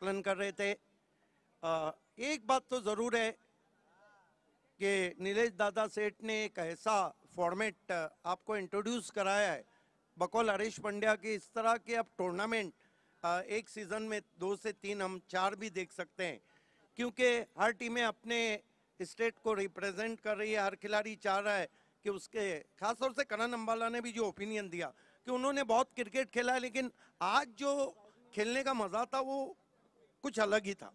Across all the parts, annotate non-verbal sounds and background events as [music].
आकलन कर रहे थे आ, एक बात तो ज़रूर है कि नीलेश दादा सेठ ने एक ऐसा फॉर्मेट आपको इंट्रोड्यूस कराया है बकौल हरीश पंड्या की इस तरह के अब टूर्नामेंट एक सीज़न में दो से तीन हम चार भी देख सकते हैं क्योंकि हर टीमें अपने स्टेट को रिप्रेजेंट कर रही है हर खिलाड़ी चाह रहा है कि उसके खासतौर से करण अम्बाला ने भी जो ओपिनियन दिया कि उन्होंने बहुत क्रिकेट खेला है लेकिन आज जो खेलने का मज़ा था वो कुछ अलग ही था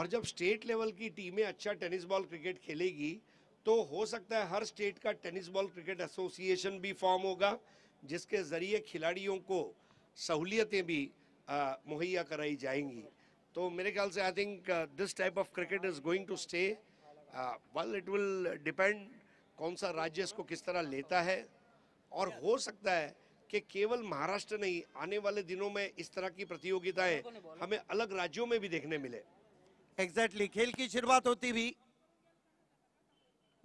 और जब स्टेट लेवल की टीमें अच्छा टेनिस बॉल क्रिकेट खेलेगी तो हो सकता है हर स्टेट का टेनिस बॉल क्रिकेट एसोसिएशन भी फॉर्म होगा जिसके ज़रिए खिलाड़ियों को सहूलियतें भी मुहैया कराई जाएंगी तो मेरे ख्याल से I think this type of cricket is going to stay well it will depend कौन सा राज्य इसको किस तरह लेता है और हो सकता है कि केवल महाराष्ट्र नहीं आने वाले दिनों में इस तरह की प्रतियोगिताएं हमें अलग राज्यों में भी देखने मिले एग्जैक्टली exactly, खेल की शुरुआत होती भी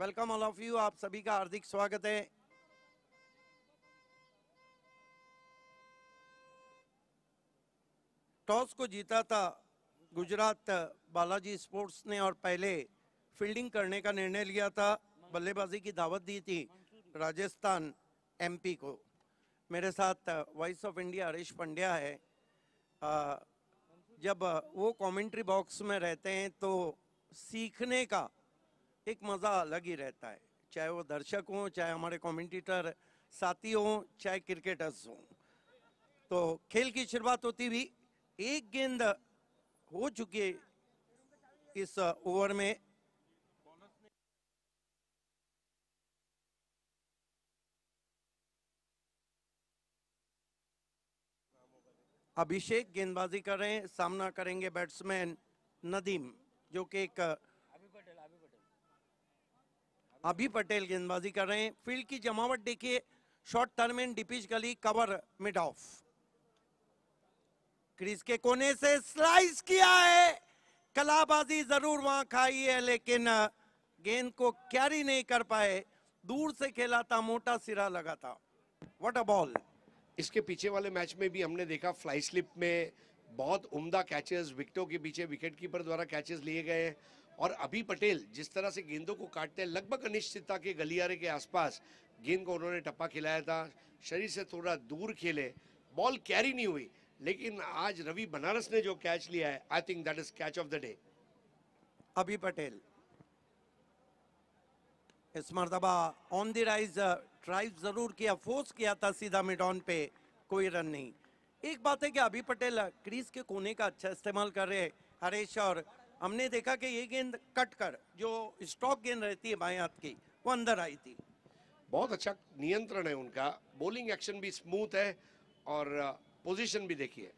वेलकम ऑल ऑफ यू आप सभी का हार्दिक स्वागत है टॉस को जीता था गुजरात बालाजी स्पोर्ट्स ने और पहले फील्डिंग करने का निर्णय लिया था बल्लेबाजी की दावत दी थी राजस्थान एमपी को मेरे साथ voice of India Harish Pandya है आ, जब वो कमेंट्री बॉक्स में रहते हैं तो सीखने का एक मज़ा अलग ही रहता है चाहे वो दर्शक हों चाहे हमारे कमेंटेटर साथी हों चाहे क्रिकेटर्स हों तो खेल की शुरुआत होती भी एक गेंद हो चुकी इस ओवर में अभिषेक गेंदबाजी कर रहे हैं सामना करेंगे बैट्समैन नदीम जो कि एक अभी पटेल गेंदबाजी कर रहे हैं फील्ड की जमावट देखिए short term and gully cover mid off crease के कोने से स्लाइस किया है कलाबाजी जरूर वहां खाई है लेकिन गेंद को कैरी नहीं कर पाए दूर से खेला था मोटा सिरा लगा था वॉट अ बॉल इसके पीछे वाले मैच में भी हमने देखा फ्लाई स्लिप में बहुत उम्दा कैचेस विकेटों के पीछे विकेट कीपर द्वारा कैचेस लिए गए हैं और अभी पटेल जिस तरह से गेंदों को काटते हैं लगभग अनिश्चितता के गलियारे के आसपास गेंद को उन्होंने टप्पा खिलाया था शरीर से थोड़ा दूर खेले बॉल कैरी नहीं हुई लेकिन आज रवि बनारस ने जो कैच लिया है I think that is catch of the day Abhi Patel इस मरतबा ऑन द राइज ड्राइव जरूर किया फोर्स किया था सीधा मिडॉन पे कोई रन नहीं एक बात है कि अभी पटेल क्रीज के कोने का अच्छा इस्तेमाल कर रहे हैं हरेश और हमने देखा कि ये गेंद कट कर जो स्टॉक गेंद रहती है बाएं हाथ की वो अंदर आई थी बहुत अच्छा नियंत्रण है उनका बॉलिंग एक्शन भी स्मूथ है और पोजीशन uh, भी देखिए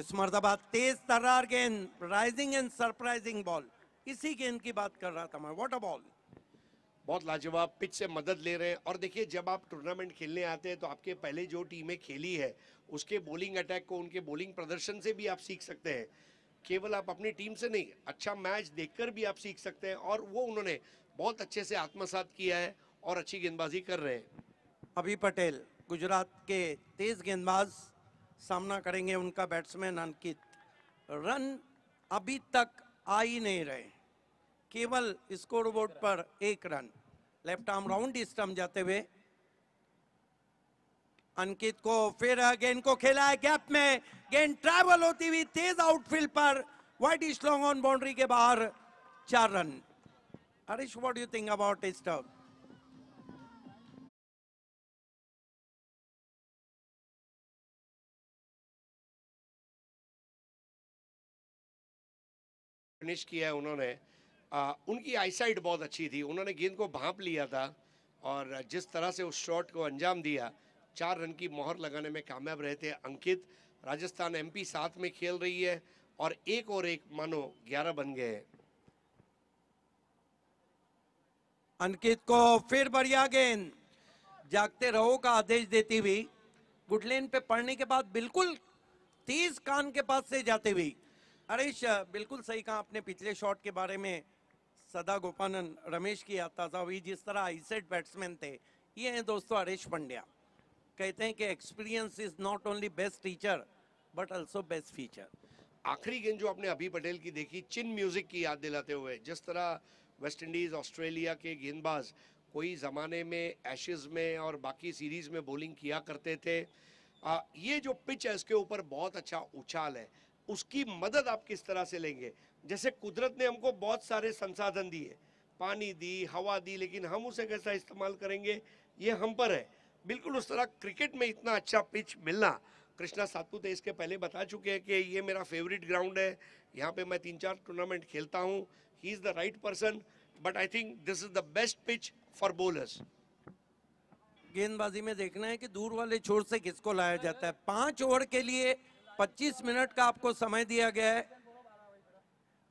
इस मरतबा तेज तर्रार गेंद राइजिंग एंड सरप्राइजिंग बॉल इसी गेंद की बात कर रहा था मैं वॉट अ बॉल बहुत लाजवाब पिच से मदद ले रहे हैं और देखिए जब आप टूर्नामेंट खेलने आते हैं तो आपके पहले जो टीमें खेली है उसके बॉलिंग अटैक को उनके बॉलिंग प्रदर्शन से भी आप सीख सकते हैं केवल आप अपनी टीम से नहीं अच्छा मैच देखकर भी आप सीख सकते हैं और वो उन्होंने बहुत अच्छे से आत्मसात किया है और अच्छी गेंदबाजी कर रहे हैं अभी पटेल गुजरात के तेज गेंदबाज सामना करेंगे उनका बैट्समैन अंकित रन अभी तक आ ही नहीं रहे केवल स्कोर बोर्ड पर एक run left arm round stump जाते हुए अंकित को फिर गेंद को खेला है गैप में गेंद ट्रैवल होती हुई तेज आउटफील्ड पर वाइट इज ऑन बाउंड्री के बाहर चार run Harish what you think about इस टर्म फिनिश किया है उन्होंने आ, उनकी आईसाइट बहुत अच्छी थी उन्होंने गेंद को भाप लिया था और जिस तरह से उस शॉट को अंजाम दिया चार रन की मोहर लगाने में कामयाब रहे थे अंकित राजस्थान एमपी साथ में खेल रही है और एक और एक मानो ग्यारह बन गए अंकित को फिर बढ़िया गेंद जागते रहो का आदेश देती हुई गुडलेन पे पढ़ने के बाद बिल्कुल तेज कान के पास से जाते हुई अरेश बिल्कुल सही कहा अपने पिछले शॉट के बारे में सदा गोपानंद रमेश की याद साहब हुई जिस तरह आईसेट बैट्समैन थे ये हैं दोस्तों हरेश पंड्या कहते हैं कि experience is not only best teacher but also best feature आखिरी गेंद जो आपने अभी पटेल की देखी चिन म्यूजिक की याद दिलाते हुए जिस तरह वेस्ट इंडीज ऑस्ट्रेलिया के गेंदबाज कोई ज़माने में एशेज में और बाकी सीरीज में बॉलिंग किया करते थे आ, ये जो पिच है इसके ऊपर बहुत अच्छा उछाल है उसकी मदद आप किस तरह से लेंगे जैसे कुदरत ने हमको बहुत सारे संसाधन दिए पानी दी हवा दी लेकिन हम उसे कैसा इस्तेमाल करेंगे ये हम पर है बिल्कुल उस तरह क्रिकेट में इतना अच्छा पिच मिलना कृष्णा सातपुते तो इसके पहले बता चुके हैं कि ये मेरा फेवरेट ग्राउंड है यहाँ पे मैं तीन चार टूर्नामेंट खेलता हूँ he is the right person but I think this is the best pitch for bowlers गेंदबाजी में देखना है कि दूर वाले छोर से किसको लाया जाता है पांच ओवर के लिए 25 मिनट का आपको समय दिया गया है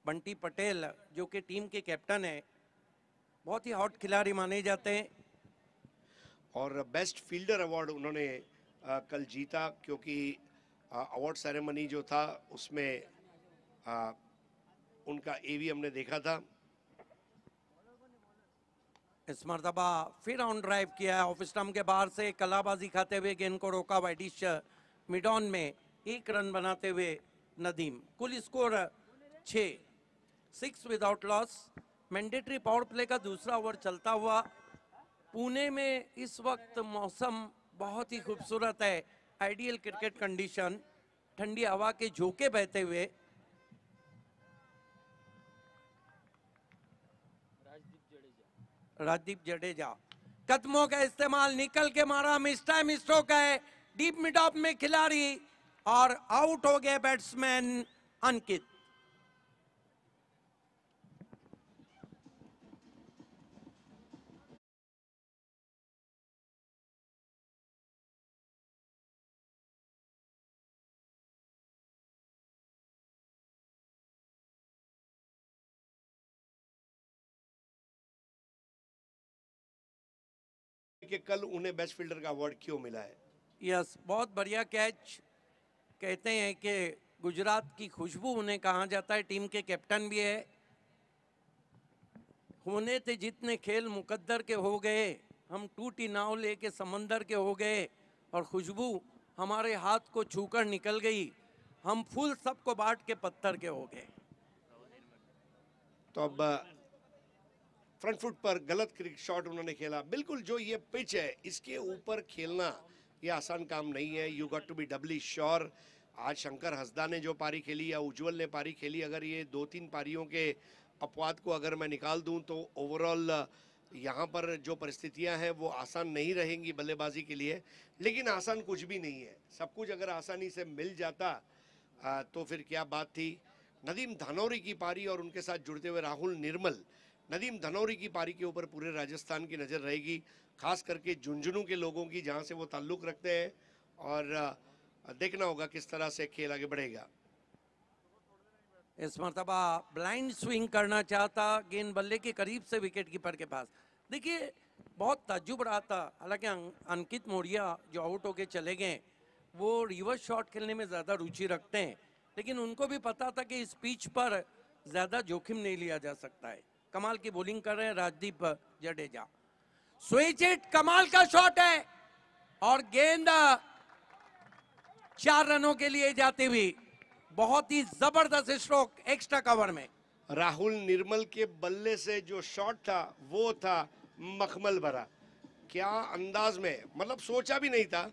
बंटी पटेल जो कि टीम के कैप्टन है बहुत ही हॉट खिलाड़ी माने जाते हैं और बेस्ट फील्डर अवार्ड उन्होंने आ, कल जीता क्योंकि अवार्ड सेरेमनी जो था उसमें आ, उनका एवी हमने देखा था इस मरतबा फिर ऑन ड्राइव किया है ऑफ स्टम्प के बाहर से कलाबाजी खाते हुए गेंद को रोका वाइडिश मिडॉन में एक रन बनाते हुए नदीम कुल स्कोर छः six without loss mandatory power play का दूसरा ओवर चलता हुआ पुणे में इस वक्त मौसम बहुत ही खूबसूरत है आइडियल क्रिकेट कंडीशन ठंडी हवा के झोंके बहते हुए राजदीप जडेजा कदमों का इस्तेमाल निकल के मारा मिस टाइम स्ट्रोक है डीप मिड ऑफ में खिलाड़ी और आउट हो गए बैट्समैन अंकित कि कल उन्हें बेस्ट फील्डर का अवार्ड क्यों मिला है यस बहुत बढ़िया कैच कहते हैं कि गुजरात की खुशबू उन्हें कहा जाता है टीम के कैप्टन भी है होने थे जितने खेल मुकद्दर के हो गए हम टूटी नाव लेके समंदर के हो गए और खुशबू हमारे हाथ को छूकर निकल गई हम फूल सबको बांट के पत्थर के हो गए तो अब फ्रंट फुट पर गलत क्रिकेट शॉट उन्होंने खेला बिल्कुल जो ये पिच है इसके ऊपर खेलना ये आसान काम नहीं है you got to be doubly sure आज शंकर हंसदा ने जो पारी खेली या उज्जवल ने पारी खेली अगर ये दो तीन पारियों के अपवाद को अगर मैं निकाल दूं तो ओवरऑल यहाँ पर जो परिस्थितियाँ हैं वो आसान नहीं रहेंगी बल्लेबाजी के लिए लेकिन आसान कुछ भी नहीं है सब कुछ अगर आसानी से मिल जाता तो फिर क्या बात थी नदीम धानौरी की पारी और उनके साथ जुड़ते हुए राहुल निर्मल नदीम धनौरी की पारी के ऊपर पूरे राजस्थान की नज़र रहेगी खास करके झुंझुनू के लोगों की जहाँ से वो ताल्लुक़ रखते हैं और देखना होगा किस तरह से खेल आगे बढ़ेगा इस मरतबा ब्लाइंड स्विंग करना चाहता गेंद बल्ले के करीब से विकेट कीपर के पास देखिए बहुत तजुब रहा था हालांकि अं, अंकित मोरिया जो आउट होके चले गए वो रिवर्स शॉट खेलने में ज़्यादा रुचि रखते हैं लेकिन उनको भी पता था कि इस पिच पर ज़्यादा जोखिम नहीं लिया जा सकता है कमाल की बॉलिंग कर रहे हैं राजदीप जडेजा स्विच इट कमाल का शॉट है और गेंद चार रनों के लिए जाती हुई बहुत ही जबरदस्त स्ट्रोक एक्स्ट्रा कवर में राहुल निर्मल के बल्ले से जो शॉट था वो था मखमल भरा क्या अंदाज में मतलब सोचा भी नहीं था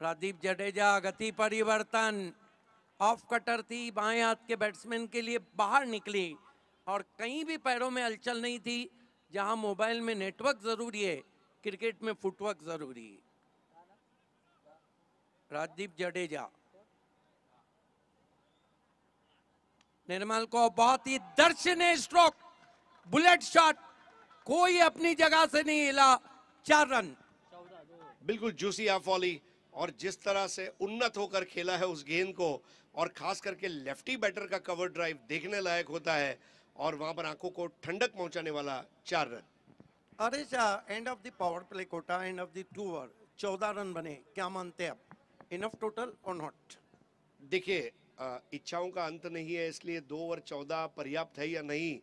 प्रदीप जडेजा गति परिवर्तन ऑफ कटर थी बाएं हाथ के बैट्समैन के लिए बाहर निकली और कहीं भी पैरों में हलचल नहीं थी जहां मोबाइल में नेटवर्क ज़रूरी है क्रिकेट में फुटवर्क ज़रूरी राजदीप जडेजा निर्मल को बहुत ही दर्शनीय स्ट्रोक बुलेट शॉट कोई अपनी जगह से नहीं हिला चार रन बिल्कुल जूसी आफ वॉली और जिस तरह से उन्नत होकर खेला है उस गेंद को और खास करके लेफ्टी बैटर का कवर ड्राइव देखने लायक होता है और वहां पर आंखों को ठंडक पहुंचाने वाला चार रन अरे end of the power play quota end of the over चौदह रन बने क्या मानते हैं आप इनफ टोटल और नॉट देखिए इच्छाओं का अंत नहीं है इसलिए दो ओवर चौदह पर्याप्त है या नहीं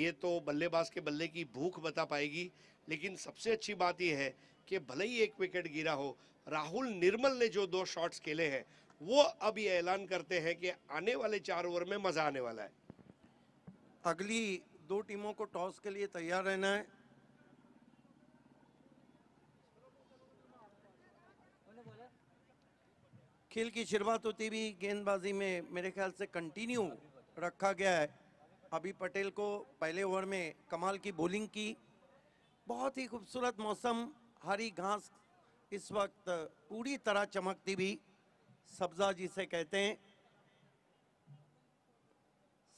ये तो बल्लेबाज के बल्ले की भूख बता पाएगी लेकिन सबसे अच्छी बात यह है कि भले ही एक विकेट गिरा हो राहुल निर्मल ने जो दो शॉट्स खेले हैं वो अब ये ऐलान करते हैं कि आने वाले चार ओवर में मज़ा आने वाला है अगली दो टीमों को टॉस के लिए तैयार रहना है खेल की शुरुआत होती भी गेंदबाजी में मेरे ख्याल से कंटिन्यू रखा गया है अभी पटेल को पहले ओवर में कमाल की बॉलिंग की बहुत ही खूबसूरत मौसम हरी घास इस वक्त पूरी तरह चमकती भी सब्जा जिसे कहते हैं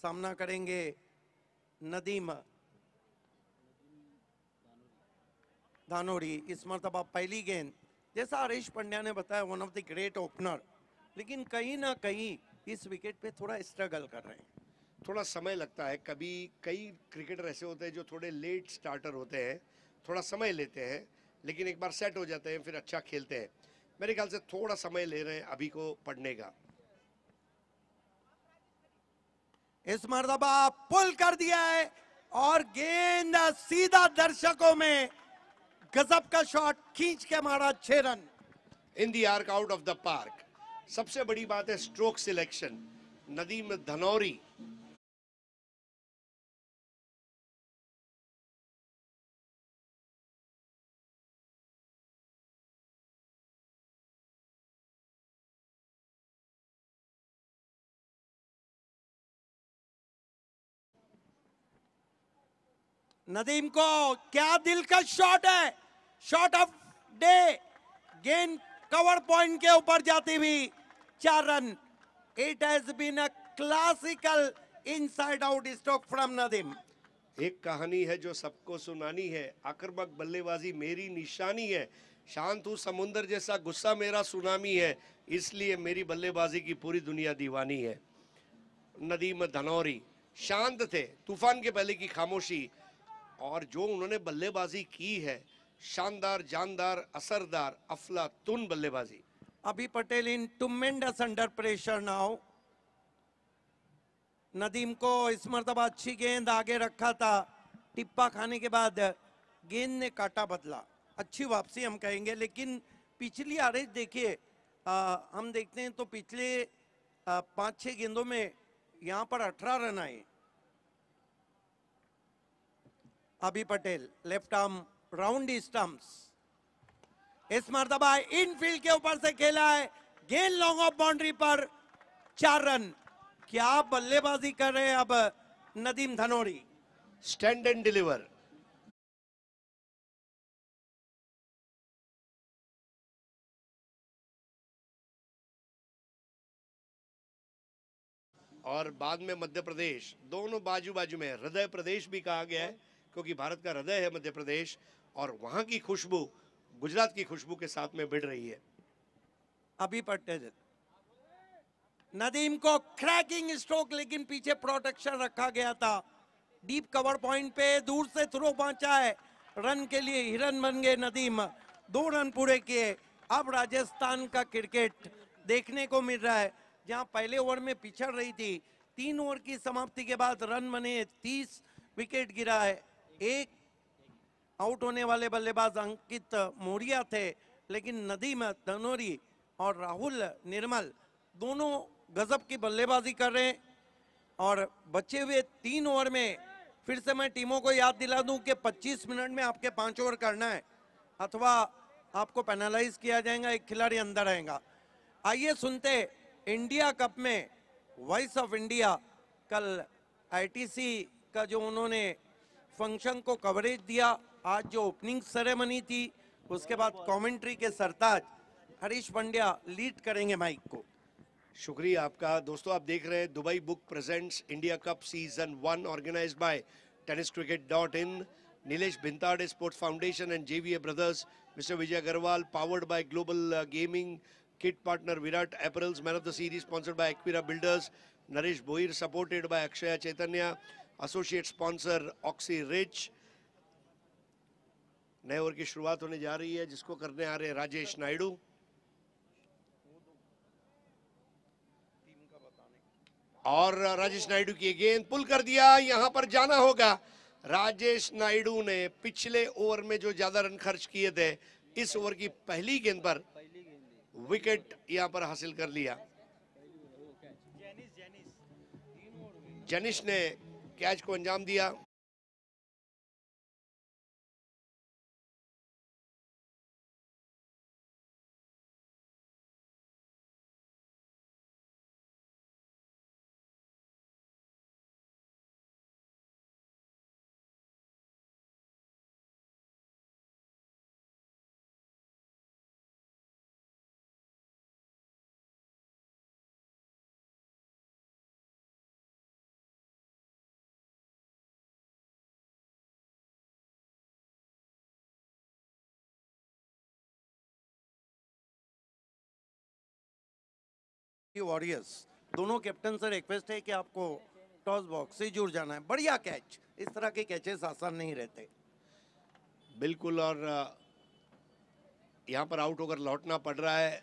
सामना करेंगे नदीम धानोरी इस मरतबा पहली गेंद जैसा हरीश पंड्या ने बताया one of the great opener लेकिन कहीं ना कहीं इस विकेट पे थोड़ा स्ट्रगल कर रहे हैं थोड़ा समय लगता है कभी कई क्रिकेटर ऐसे होते हैं जो थोड़े लेट स्टार्टर होते हैं थोड़ा समय लेते हैं लेकिन एक बार सेट हो जाते हैं फिर अच्छा खेलते हैं मेरे ख्याल से थोड़ा समय ले रहे हैं अभी को पढ़ने का इस मरतबा पुल कर दिया है और गेंद सीधा दर्शकों में गजब का शॉट खींच के मारा छह run in the arc out of the park सबसे बड़ी बात है स्ट्रोक सिलेक्शन नदीम धनौरी नदीम को क्या दिल का शॉट है शॉट ऑफ डे गेंद कवर पॉइंट के ऊपर जाती हुई चार run it has been a classical inside out stroke from Nadeem एक कहानी है जो सबको सुनानी है आक्रमक बल्लेबाजी मेरी निशानी है शांत हूँ समुंदर जैसा गुस्सा मेरा सुनामी है इसलिए मेरी बल्लेबाजी की पूरी दुनिया दीवानी है नदीम धनौरी शांत थे तूफान के पहले की खामोशी और जो उन्होंने बल्लेबाजी की है शानदार जानदार असरदार अफला तुन बल्लेबाजी Abhi Patel in tremendous under pressure now Nadeem को इस मरतबा अच्छी गेंद आगे रखा था टिप्पा खाने के बाद गेंद ने काटा बदला अच्छी वापसी हम कहेंगे लेकिन पिछली आरेज देखिए हम देखते हैं तो पिछले पांच छह गेंदों में यहाँ पर अठारह रन आए Abhi Patel left arm round stumps इस मरतबा इनफील्ड के ऊपर से खेला है गेंद लॉन्ग ऑफ बाउंड्री पर चार रन क्या बल्लेबाजी कर रहे हैं अब Nadeem Dhanori stand and deliver और बाद में मध्य प्रदेश दोनों बाजू बाजू में हृदय प्रदेश भी कहा गया है क्योंकि भारत का हृदय है मध्य प्रदेश और वहाँ की खुशबू गुजरात की खुशबू के साथ में भिड़ रही है अभी पटेल नदीम को क्रैकिंग स्ट्रोक लेकिन पीछे प्रोटेक्शन रखा गया था डीप कवर पॉइंट पे दूर से थ्रो पहुंचा है रन के लिए हिरन बन गए नदीम दो रन पूरे किए अब राजस्थान का क्रिकेट देखने को मिल रहा है जहां पहले ओवर में पिछड़ रही थी तीन ओवर की समाप्ति के बाद रन बने तीस विकेट गिरा है एक आउट होने वाले बल्लेबाज अंकित मोरिया थे लेकिन नदीम धनोरी और राहुल निर्मल दोनों गजब की बल्लेबाजी कर रहे हैं और बचे हुए तीन ओवर में फिर से मैं टीमों को याद दिला दूं कि 25 मिनट में आपके पांच ओवर करना है अथवा आपको पेनालाइज किया जाएगा एक खिलाड़ी अंदर आएगा आइए सुनते इंडिया कप में वॉइस ऑफ इंडिया कल आईटीसी का जो उन्होंने फंक्शन को कवरेज दिया आज जो ओपनिंग सेरेमनी थी उसके बाद कमेंट्री के सरताज हरीश पंड्या लीड करेंगे माइक को शुक्रिया आपका दोस्तों आप देख रहे हैं Dubai book presents India cup season one organise by tennis cricket dot in Nilesh Bhintade sports foundation and JVA brothers mister Vijay Agarwal powered by global gaming kit partner Virat apparels man of the series sponsored by Ekvira builders Naresh Bhoir supported by Akshaya Chaitanya associate sponsor oxy rich नए over की शुरुआत होने जा रही है जिसको करने आ रहे हैं राजेश नायडू और राजेश नायडू की गेंद पुल कर दिया यहां पर जाना होगा राजेश नायडू ने पिछले ओवर में जो ज्यादा रन खर्च किए थे इस ओवर की पहली गेंद पर विकेट यहां पर हासिल कर लिया जेनिस ने कैच को अंजाम दिया यूनिवर्सिटी वॉरियर्स दोनों कैप्टन से रिक्वेस्ट है कि आपको टॉस बॉक्स से जुड़ जाना है बढ़िया कैच इस तरह के कैचेस आसान नहीं रहते बिल्कुल और यहाँ पर आउट होकर लौटना पड़ रहा है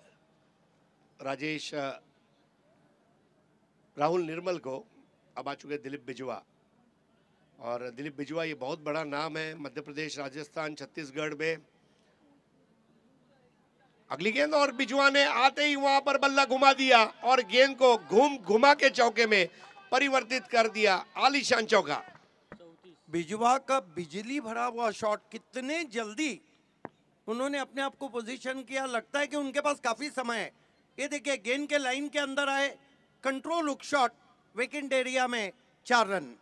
राजेश राहुल निर्मल को अब आ चुके दिलीप बिजुआ और दिलीप बिजुआ ये बहुत बड़ा नाम है मध्य प्रदेश राजस्थान छत्तीसगढ़ में अगली गेंद और बिजुआ ने आते ही वहां पर बल्ला घुमा दिया और गेंद को घूम घुमा के चौके में परिवर्तित कर दिया आलिशान चौका बिजुआ का बिजली भरा हुआ शॉट कितने जल्दी उन्होंने अपने आप को पोजीशन किया लगता है कि उनके पास काफी समय है ये देखिए गेंद के लाइन के अंदर आए control hook shot wicket area में चार run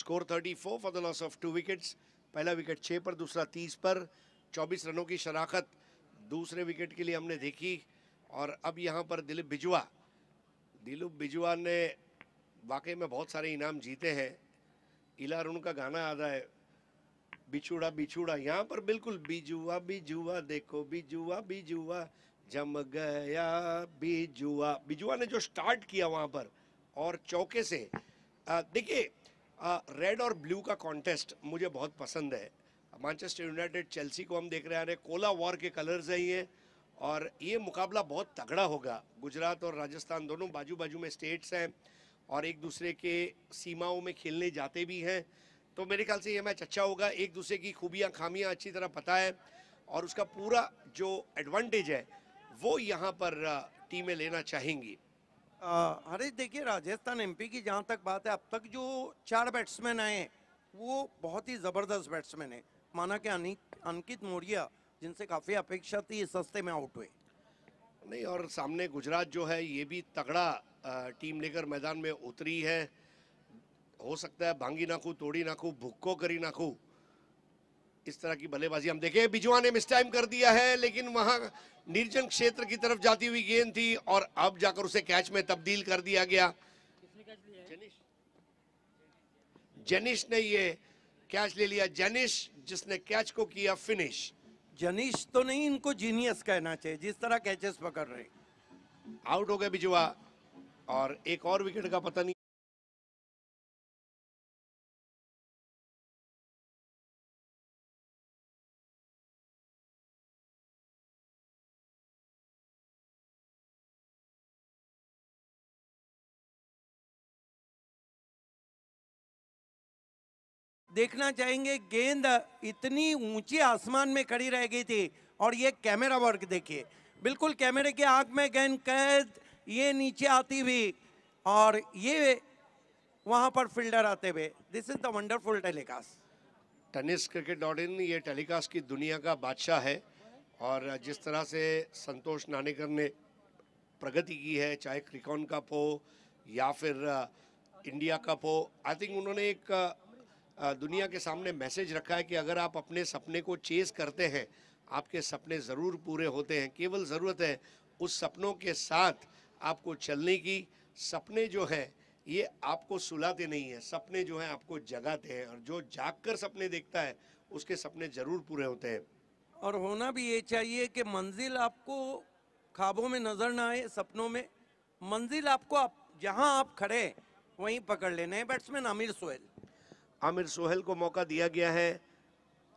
score 34 for the loss of two wickets पहला विकेट छह पर दूसरा तीस पर 24 रनों की शराखत दूसरे विकेट के लिए हमने देखी और अब यहाँ पर दिलीप बिजुआ दिलीप बिजुआ ने वाकई में बहुत सारे इनाम जीते हैं इला अरुण का गाना आता है बिछुड़ा बिछुड़ा यहाँ पर बिल्कुल बिजुआ बिजुआ देखो बिजुआ बिजुआ जम गया बिजुआ बिजुआ ने जो स्टार्ट किया वहाँ पर और चौके से देखिए रेड और ब्लू का कॉन्टेस्ट मुझे बहुत पसंद है मानचेस्टर यूनाइटेड चेल्सी को हम देख रहे हैं कोला वॉर के कलर्स हैं ये और ये मुकाबला बहुत तगड़ा होगा गुजरात और राजस्थान दोनों बाजू बाजू में स्टेट्स हैं और एक दूसरे के सीमाओं में खेलने जाते भी हैं तो मेरे ख्याल से ये मैच अच्छा होगा एक दूसरे की खूबियाँ खामियाँ अच्छी तरह पता है और उसका पूरा जो एडवांटेज है वो यहाँ पर टीमें लेना चाहेंगी अरे देखिए राजस्थान एमपी की जहाँ तक बात है अब तक जो चार बैट्समैन आए वो बहुत ही ज़बरदस्त बैट्समैन है माना कि अंकित मौर्य जिनसे काफ़ी अपेक्षा थी सस्ते में आउट हुए नहीं और सामने गुजरात जो है ये भी तगड़ा टीम लेकर मैदान में उतरी है हो सकता है भांगी नाखू तोड़ी नाखू भुक्को करी नाखू इस तरह की बल्लेबाजी हम देखें बिजुआ ने मिस टाइम कर दिया है लेकिन वहां निर्जन क्षेत्र की तरफ जाती हुई गेंद थी और अब जाकर उसे कैच में तब्दील कर दिया गया जेनिश ने ये कैच ले लिया जनिश जिसने कैच को किया फिनिश जनिश तो नहीं इनको जीनियस कहना चाहिए जिस तरह कैचेस पकड़ रहे आउट हो गया बिजुआ और एक और विकेट का पतन देखना चाहेंगे गेंद इतनी ऊंची आसमान में खड़ी रह गई थी और ये कैमरा वर्क देखिए बिल्कुल कैमरे के आंख में गेंद कैद ये नीचे आती हुई और ये वहाँ पर फील्डर आते हुए this is the wonderful telecast tennis cricket dot in ये टेलीकास्ट की दुनिया का बादशाह है और जिस तरह से संतोष नानेकर ने प्रगति की है चाहे क्रिकॉन कप हो या फिर इंडिया कप हो आई थिंक उन्होंने एक दुनिया के सामने मैसेज रखा है कि अगर आप अपने सपने को चेज करते हैं आपके सपने ज़रूर पूरे होते हैं केवल ज़रूरत है उस सपनों के साथ आपको चलने की सपने जो हैं ये आपको सुलाते नहीं हैं सपने जो हैं आपको जगाते हैं और जो जागकर सपने देखता है उसके सपने ज़रूर पूरे होते हैं और होना भी ये चाहिए कि मंजिल आपको ख्वाबों में नज़र ना आए सपनों में मंजिल आपको आप जहाँ आप खड़े वहीं पकड़ लेने हैं बैट्समैन आमिर सोहेल आमिर सोहेल को मौका दिया गया है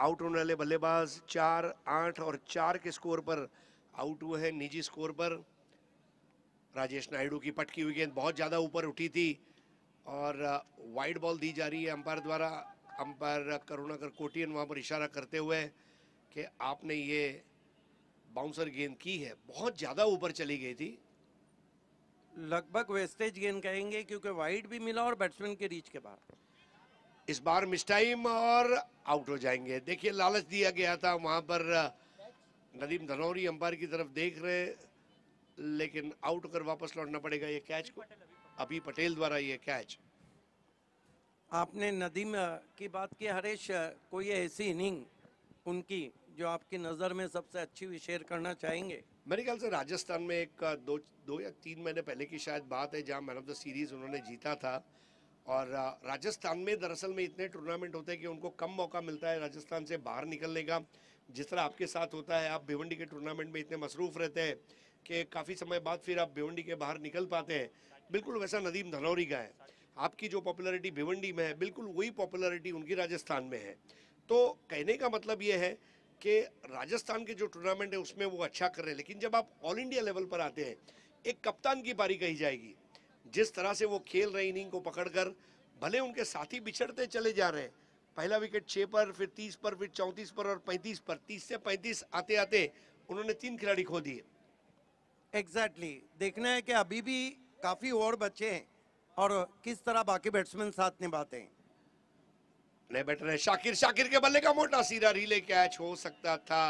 आउट होने वाले बल्लेबाज चार आठ और चार के स्कोर पर आउट हुए हैं निजी स्कोर पर राजेश नायडू की पटकी हुई गेंद बहुत ज़्यादा ऊपर उठी थी और वाइड बॉल दी जा रही है अंपायर द्वारा अंपायर करुणाकर कोटियन वहाँ पर इशारा करते हुए कि आपने ये बाउंसर गेंद की है बहुत ज़्यादा ऊपर चली गई थी लगभग वेस्टेज गेंद कहेंगे क्योंकि वाइड भी मिला और बैट्समैन के रीच के बाहर इस बार मिस टाइम और आउट हो जाएंगे देखिए लालच दिया गया था वहां पर नदीम धनौरी अंपायर की तरफ देख रहे लेकिन आउट होकर वापस लौटना पड़ेगा ये कैच को अभी पटेल द्वारा ये कैच आपने नदीम की बात की हरेश कोई ऐसी इनिंग उनकी जो आपकी नज़र में सबसे अच्छी भी शेयर करना चाहेंगे मेरे ख्याल से राजस्थान में एक दो दो या तीन महीने पहले की शायद बात है जहाँ मैन ऑफ द सीरीज़ उन्होंने जीता था और राजस्थान में दरअसल में इतने टूर्नामेंट होते हैं कि उनको कम मौका मिलता है राजस्थान से बाहर निकलने का जिस तरह आपके साथ होता है आप भिवंडी के टूर्नामेंट में इतने मसरूफ़ रहते हैं कि काफ़ी समय बाद फिर आप भिवंडी के बाहर निकल पाते हैं बिल्कुल वैसा नदीम धनौरी का है आपकी जो पॉपुलरिटी भिवंडी में है बिल्कुल वही पॉपुलरिटी उनकी राजस्थान में है तो कहने का मतलब ये है कि राजस्थान के जो टूर्नामेंट है उसमें वो अच्छा कर रहे हैं लेकिन जब आप ऑल इंडिया लेवल पर आते हैं एक कप्तान की पारी कही जाएगी जिस तरह से वो खेल रहे इनिंग को पकड़कर भले उनके साथी बिछड़ते चले जा रहे हैं पहला विकेट छः पर फिर तीस पर फिर चौंतीस पर और पैंतीस पर तीस से पैंतीस आते आते उन्होंने तीन खिलाड़ी खो दिए एग्जैक्टली exactly. देखना है कि अभी भी काफ़ी और बच्चे हैं और किस तरह बाकी बैट्समैन साथ निभाते हैं नए बैटर है शाकिर शाकिर के बल्ले का मोटा सीधा रिले कैच हो सकता था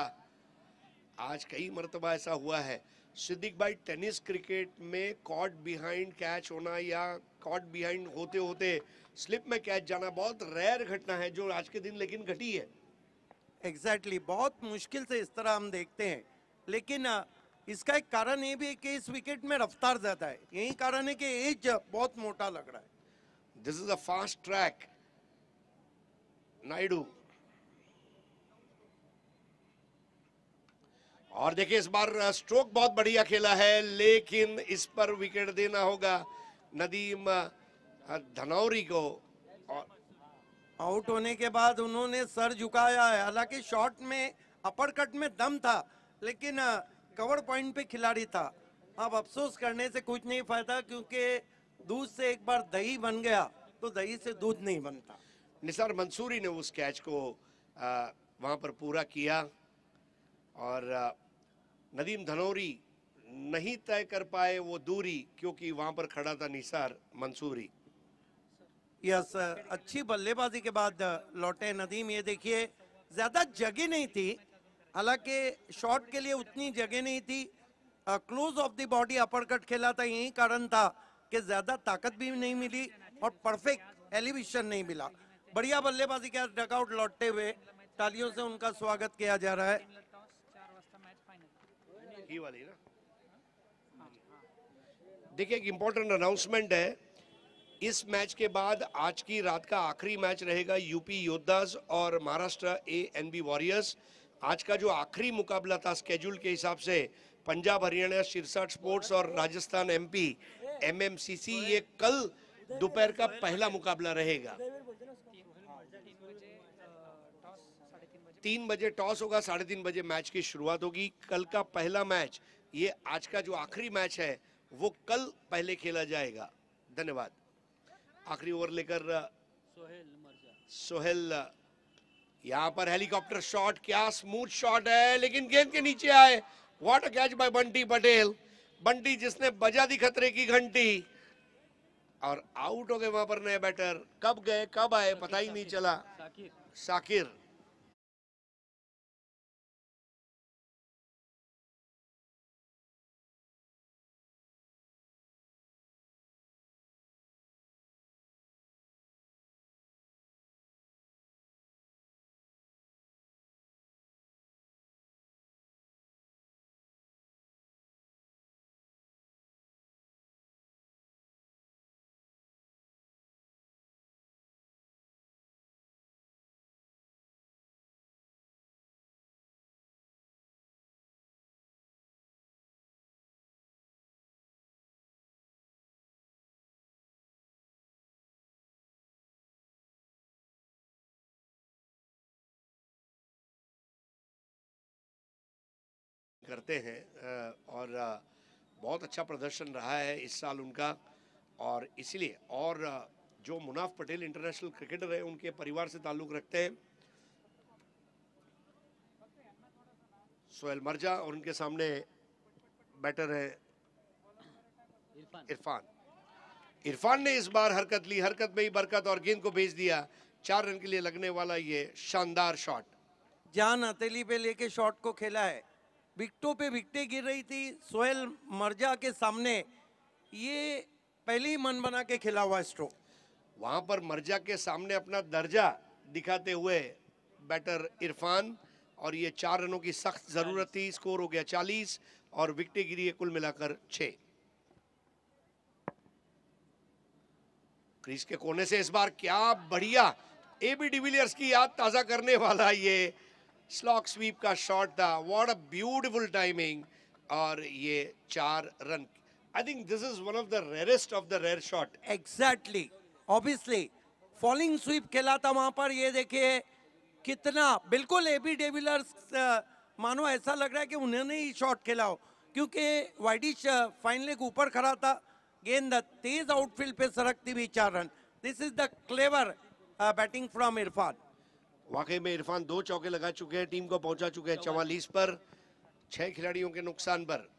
आज कई मरतबा ऐसा हुआ है सिद्दीक भाई टेनिस क्रिकेट में कॉट बिहाइंड कैच होना या कॉट बिहाइंड होते होते स्लिप में कैच जाना बहुत रेयर घटना है जो आज के दिन लेकिन घटी है एग्जैक्टली exactly, बहुत मुश्किल से इस तरह हम देखते हैं लेकिन इसका एक कारण ये भी है कि इस विकेट में रफ्तार ज़्यादा है यही कारण है कि एज बहुत मोटा लग रहा है this is a fast track Naidu और देखिए इस बार स्ट्रोक बहुत बढ़िया खेला है लेकिन इस पर विकेट देना होगा नदीम धनौरी को और... आउट होने के बाद उन्होंने सर झुकाया है हालांकि शॉट में अपर कट में दम था लेकिन कवर पॉइंट पे खिलाड़ी था अब अफसोस करने से कुछ नहीं फायदा क्योंकि दूध से एक बार दही बन गया तो दही से दूध नहीं बनता निसार मंसूरी ने उस कैच को वहां पर पूरा किया और आ, नदीम धनौरी नहीं तय कर पाए वो दूरी क्योंकि वहां पर खड़ा था निसार मंसूरी यस अच्छी बल्लेबाजी के बाद लौटे नदीम ये देखिए ज़्यादा जगह नहीं थी हालांकि शॉट के लिए उतनी जगह नहीं थी close of the body upper cut खेला था यही कारण था कि ज़्यादा ताकत भी नहीं मिली और परफेक्ट एलिवेशन नहीं मिला बढ़िया बल्लेबाजी के डगआउट लौटते हुए तालियों से उनका स्वागत किया जा रहा है ये वाली ना देखिए एक इम्पोर्टेंट अनाउंसमेंट है इस मैच के बाद आज की रात का आखिरी मैच रहेगा यूपी योद्धाज और Maharashtra A N B warriors आज का जो आखिरी मुकाबला था स्केड्यूल के हिसाब से पंजाब हरियाणा शिरसाट स्पोर्ट्स और राजस्थान एमपी एमएमसीसी ये कल दोपहर का पहला मुकाबला रहेगा तीन बजे टॉस होगा साढ़े तीन बजे मैच की शुरुआत होगी कल का पहला मैच ये आज का जो आखिरी मैच है वो कल पहले खेला जाएगा धन्यवाद आखिरी ओवर लेकर सोहेल यहाँ पर हेलीकॉप्टर शॉट क्या स्मूथ शॉट है लेकिन गेंद के नीचे आए what a catch by Bunty Patel Bunty जिसने बजा दी खतरे की घंटी और आउट हो गए वहां पर नए बैटर कब गए कब आए पता ही नहीं चला साकिर करते हैं और बहुत अच्छा प्रदर्शन रहा है इस साल उनका और इसलिए और जो मुनाफ पटेल इंटरनेशनल क्रिकेटर है उनके परिवार से ताल्लुक़ रखते हैं सोहेल मर्जा और उनके सामने बैटर है इरफान इरफान ने इस बार हरकत ली हरकत में ही बरकत और गेंद को भेज दिया चार रन के लिए लगने वाला ये शानदार शॉट जान हथेली पे लेके शॉट को खेला है विकटों पे विकटें गिर रही थी सोहेल मर्जा के सामने ये पहले ही मन बना के खेला हुआ स्ट्रोक वहाँ पर मर्जा के सामने अपना दर्जा दिखाते हुए बैटर इरफान और ये चार रनों की सख्त ज़रूरत थी स्कोर हो गया चालीस और विकटे गिरी कुल मिलाकर छः क्रीज के कोने से इस बार क्या बढ़िया एबी डिविलियर्स की याद ताज़ा करने वाला ये स्लॉक स्वीप का शॉट था व्हाट अ ब्यूटीफुल टाइमिंग और ये चार run I think this is one of the rarest of the rare shot exactly obviously falling sweep खेला था वहां पर ये देखिए कितना बिल्कुल एबी डेविलर्स मानो ऐसा लग रहा है कि उन्होंने ही शॉट खेला हो क्योंकि वाइडिश फाइनल के ऊपर खड़ा था गेंद तेज आउटफील्ड पे सरकती हुई चार run this is the clever batting from Irfan वाकई में इरफान दो चौके लगा चुके हैं टीम को पहुंचा चुके हैं चवालीस पर छह खिलाड़ियों के नुकसान पर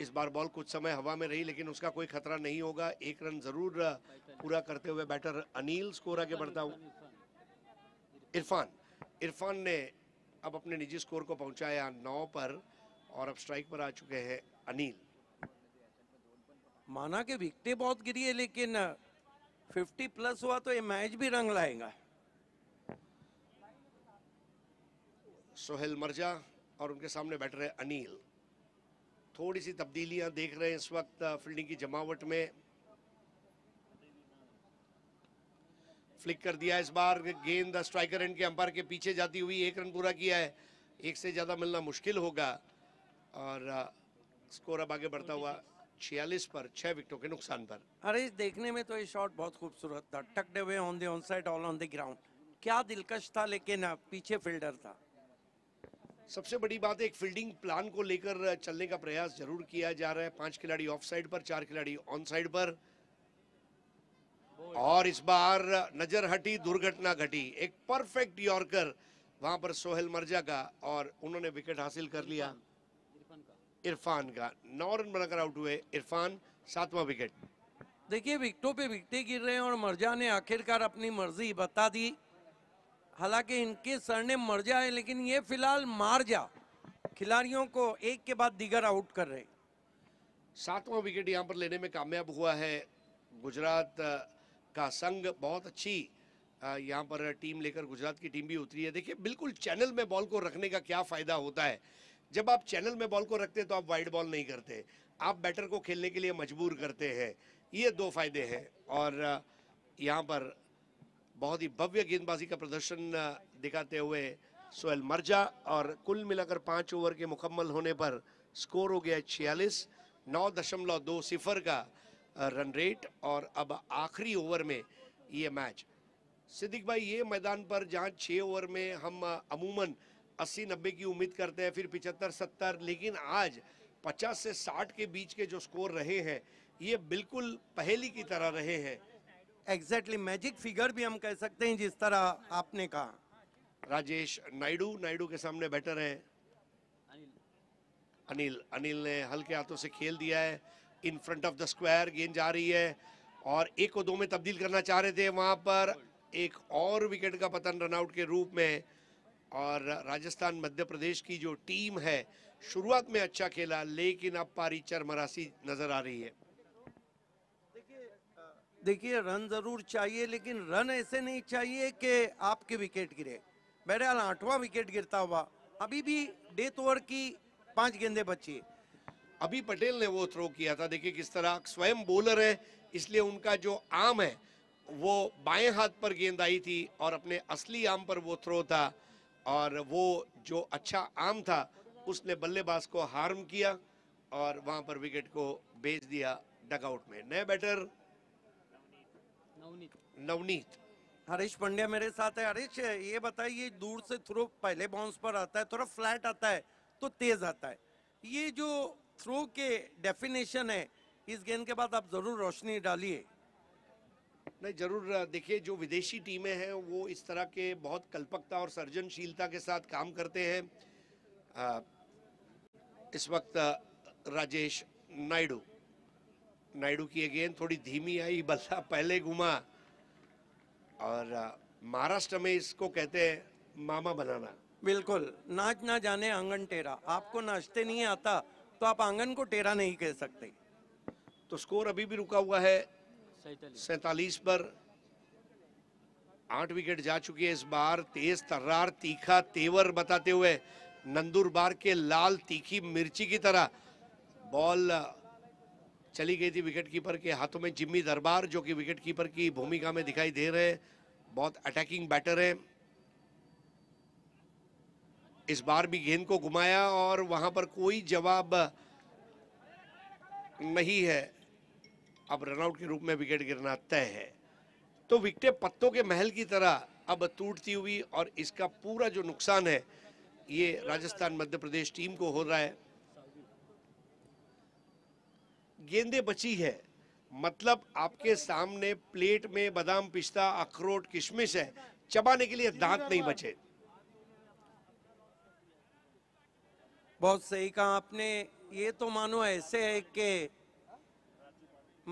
इस बार बॉल कुछ समय हवा में रही लेकिन उसका कोई खतरा नहीं होगा एक रन जरूर पूरा करते हुए बैटर अनिल स्कोर आगे बढ़ता हूं इरफान इरफान ने अब अपने निजी स्कोर को पहुंचाया नौ पर और अब स्ट्राइक पर आ चुके हैं अनिल माना कि विकटे बहुत गिरी है लेकिन 50 प्लस हुआ तो ये मैच भी रंग लाएगा सोहेल मर्जा और उनके सामने बैठ रहे अनिल थोड़ी सी तब्दीलियां देख रहे हैं इस वक्त फील्डिंग की जमावट में फ्लिक कर दिया इस बार गेंद स्ट्राइकर एंड के अंपायर के पीछे जाती हुई एक रन पूरा किया है एक से ज़्यादा मिलना मुश्किल होगा और स्कोर अब आगे बढ़ता हुआ छियालीस पर छह विकेटों के नुकसान पर अरे देखने में तो ये शॉट बहुत खूबसूरत था टक्ड हुए on on side all on the ground क्या दिलकश था लेकिन पीछे फील्डर था सबसे बड़ी बात एक फील्डिंग प्लान को लेकर चलने का प्रयास जरूर किया जा रहा है पांच खिलाड़ी ऑफ साइड पर चार खिलाड़ी ऑन साइड पर और इस बार नजर हटी दुर्घटना घटी एक परफेक्ट यॉर्कर वहां पर सोहेल मर्जा का और उन्होंने विकेट हासिल कर लिया इरफान का नौ रन बनाकर आउट हुए इरफान सातवां विकेट देखिए विकटों पे विकटे गिर रहे हैं और मर्जा ने आखिरकार अपनी मर्जी बता दी हालांकि इनके सर ने मर्जा है लेकिन ये फिलहाल मार जा खिलाड़ियों को एक के बाद दिगर आउट कर रहे सातवां विकेट यहां पर लेने में कामयाब हुआ है गुजरात का संघ बहुत अच्छी यहां पर टीम लेकर गुजरात की टीम भी उतरी है देखिए बिल्कुल चैनल में बॉल को रखने का क्या फ़ायदा होता है जब आप चैनल में बॉल को रखते हैं तो आप वाइड बॉल नहीं करते आप बैटर को खेलने के लिए मजबूर करते हैं ये दो फायदे हैं और यहाँ पर बहुत ही भव्य गेंदबाजी का प्रदर्शन दिखाते हुए सोहेल मर्जा और कुल मिलाकर पाँच ओवर के मुकम्मल होने पर स्कोर हो गया छियालीस नौ दशमलव दो सिफर का रन रेट और अब आखिरी ओवर में ये मैच सिद्दिक भाई ये मैदान पर जहाँ छः ओवर में हम अमूमन अस्सी नब्बे की उम्मीद करते हैं फिर पिचहत्तर सत्तर लेकिन आज पचास से साठ के बीच के जो स्कोर रहे हैं ये बिल्कुल पहली की तरह रहे हैं एग्जैक्टली मैजिक फिगर भी हम कह सकते हैं जिस तरह आपने कहा राजेश नायडू नायडू के सामने बैटर है अनिल अनिल ने हल्के हाथों से खेल दिया है in front of the square गेंद जा रही है और एक को दो में तब्दील करना चाह रहे थे वहां पर एक और विकेट का पतन रनआउट के रूप में और राजस्थान मध्य प्रदेश की जो टीम है शुरुआत में अच्छा खेला लेकिन अब पारी चरमरासी नजर आ रही है देखिए रन जरूर चाहिए लेकिन रन ऐसे नहीं चाहिए कि आपके विकेट गिरे हाल आठवां विकेट गिरता हुआ अभी भी डेथ ओवर की पांच गेंदे बची अभी पटेल ने वो थ्रो किया था देखिए किस तरह स्वयं बोलर है इसलिए उनका जो आम है वो बाएं हाथ पर गेंद आई थी और अपने असली आम पर वो थ्रो था और वो जो अच्छा आम था उसने बल्लेबाज को हार्म किया और वहां पर विकेट को भेज दिया डगआउट में नए बैटर नवनीत हरीश पंड्या मेरे साथ है हरीश ये बताइए दूर से थ्रो पहले बाउंस पर आता है थोड़ा फ्लैट आता है तो तेज आता है ये जो थ्रो के डेफिनेशन है इस गेंद के बाद आप जरूर रोशनी डालिए नहीं जरूर देखिए जो विदेशी टीमें हैं वो इस तरह के बहुत कल्पकता और सर्जनशीलता के साथ काम करते हैं इस वक्त राजेश नायडू नायडू की अगेन थोड़ी धीमी आई बल्ला पहले घुमा और महाराष्ट्र में इसको कहते हैं मामा बनाना बिल्कुल नाच ना जाने आंगन टेरा आपको नाचते नहीं आता तो आप आंगन को टेरा नहीं कह सकते तो स्कोर अभी भी रुका हुआ है सैतालीस पर आठ विकेट जा चुकी है इस बार तेज तर्रार तीखा तेवर बताते हुए नंदुरबार के लाल तीखी मिर्ची की तरह बॉल चली गई थी विकेट कीपर के हाथों में जिम्मी दरबार जो कि विकेट कीपर की भूमिका में दिखाई दे रहे हैं बहुत अटैकिंग बैटर है इस बार भी गेंद को घुमाया और वहां पर कोई जवाब नहीं है अब रनआउट के रूप में विकेट गिरना तय है तो विकटे पत्तों के महल की तरह अब टूटती हुई और इसका पूरा जो नुकसान है ये राजस्थान मध्य प्रदेश टीम को हो रहा है गेंदे बची है मतलब आपके सामने प्लेट में बादाम पिस्ता अखरोट किशमिश है चबाने के लिए दांत नहीं बचे बहुत सही कहा आपने ये तो मानो ऐसे है कि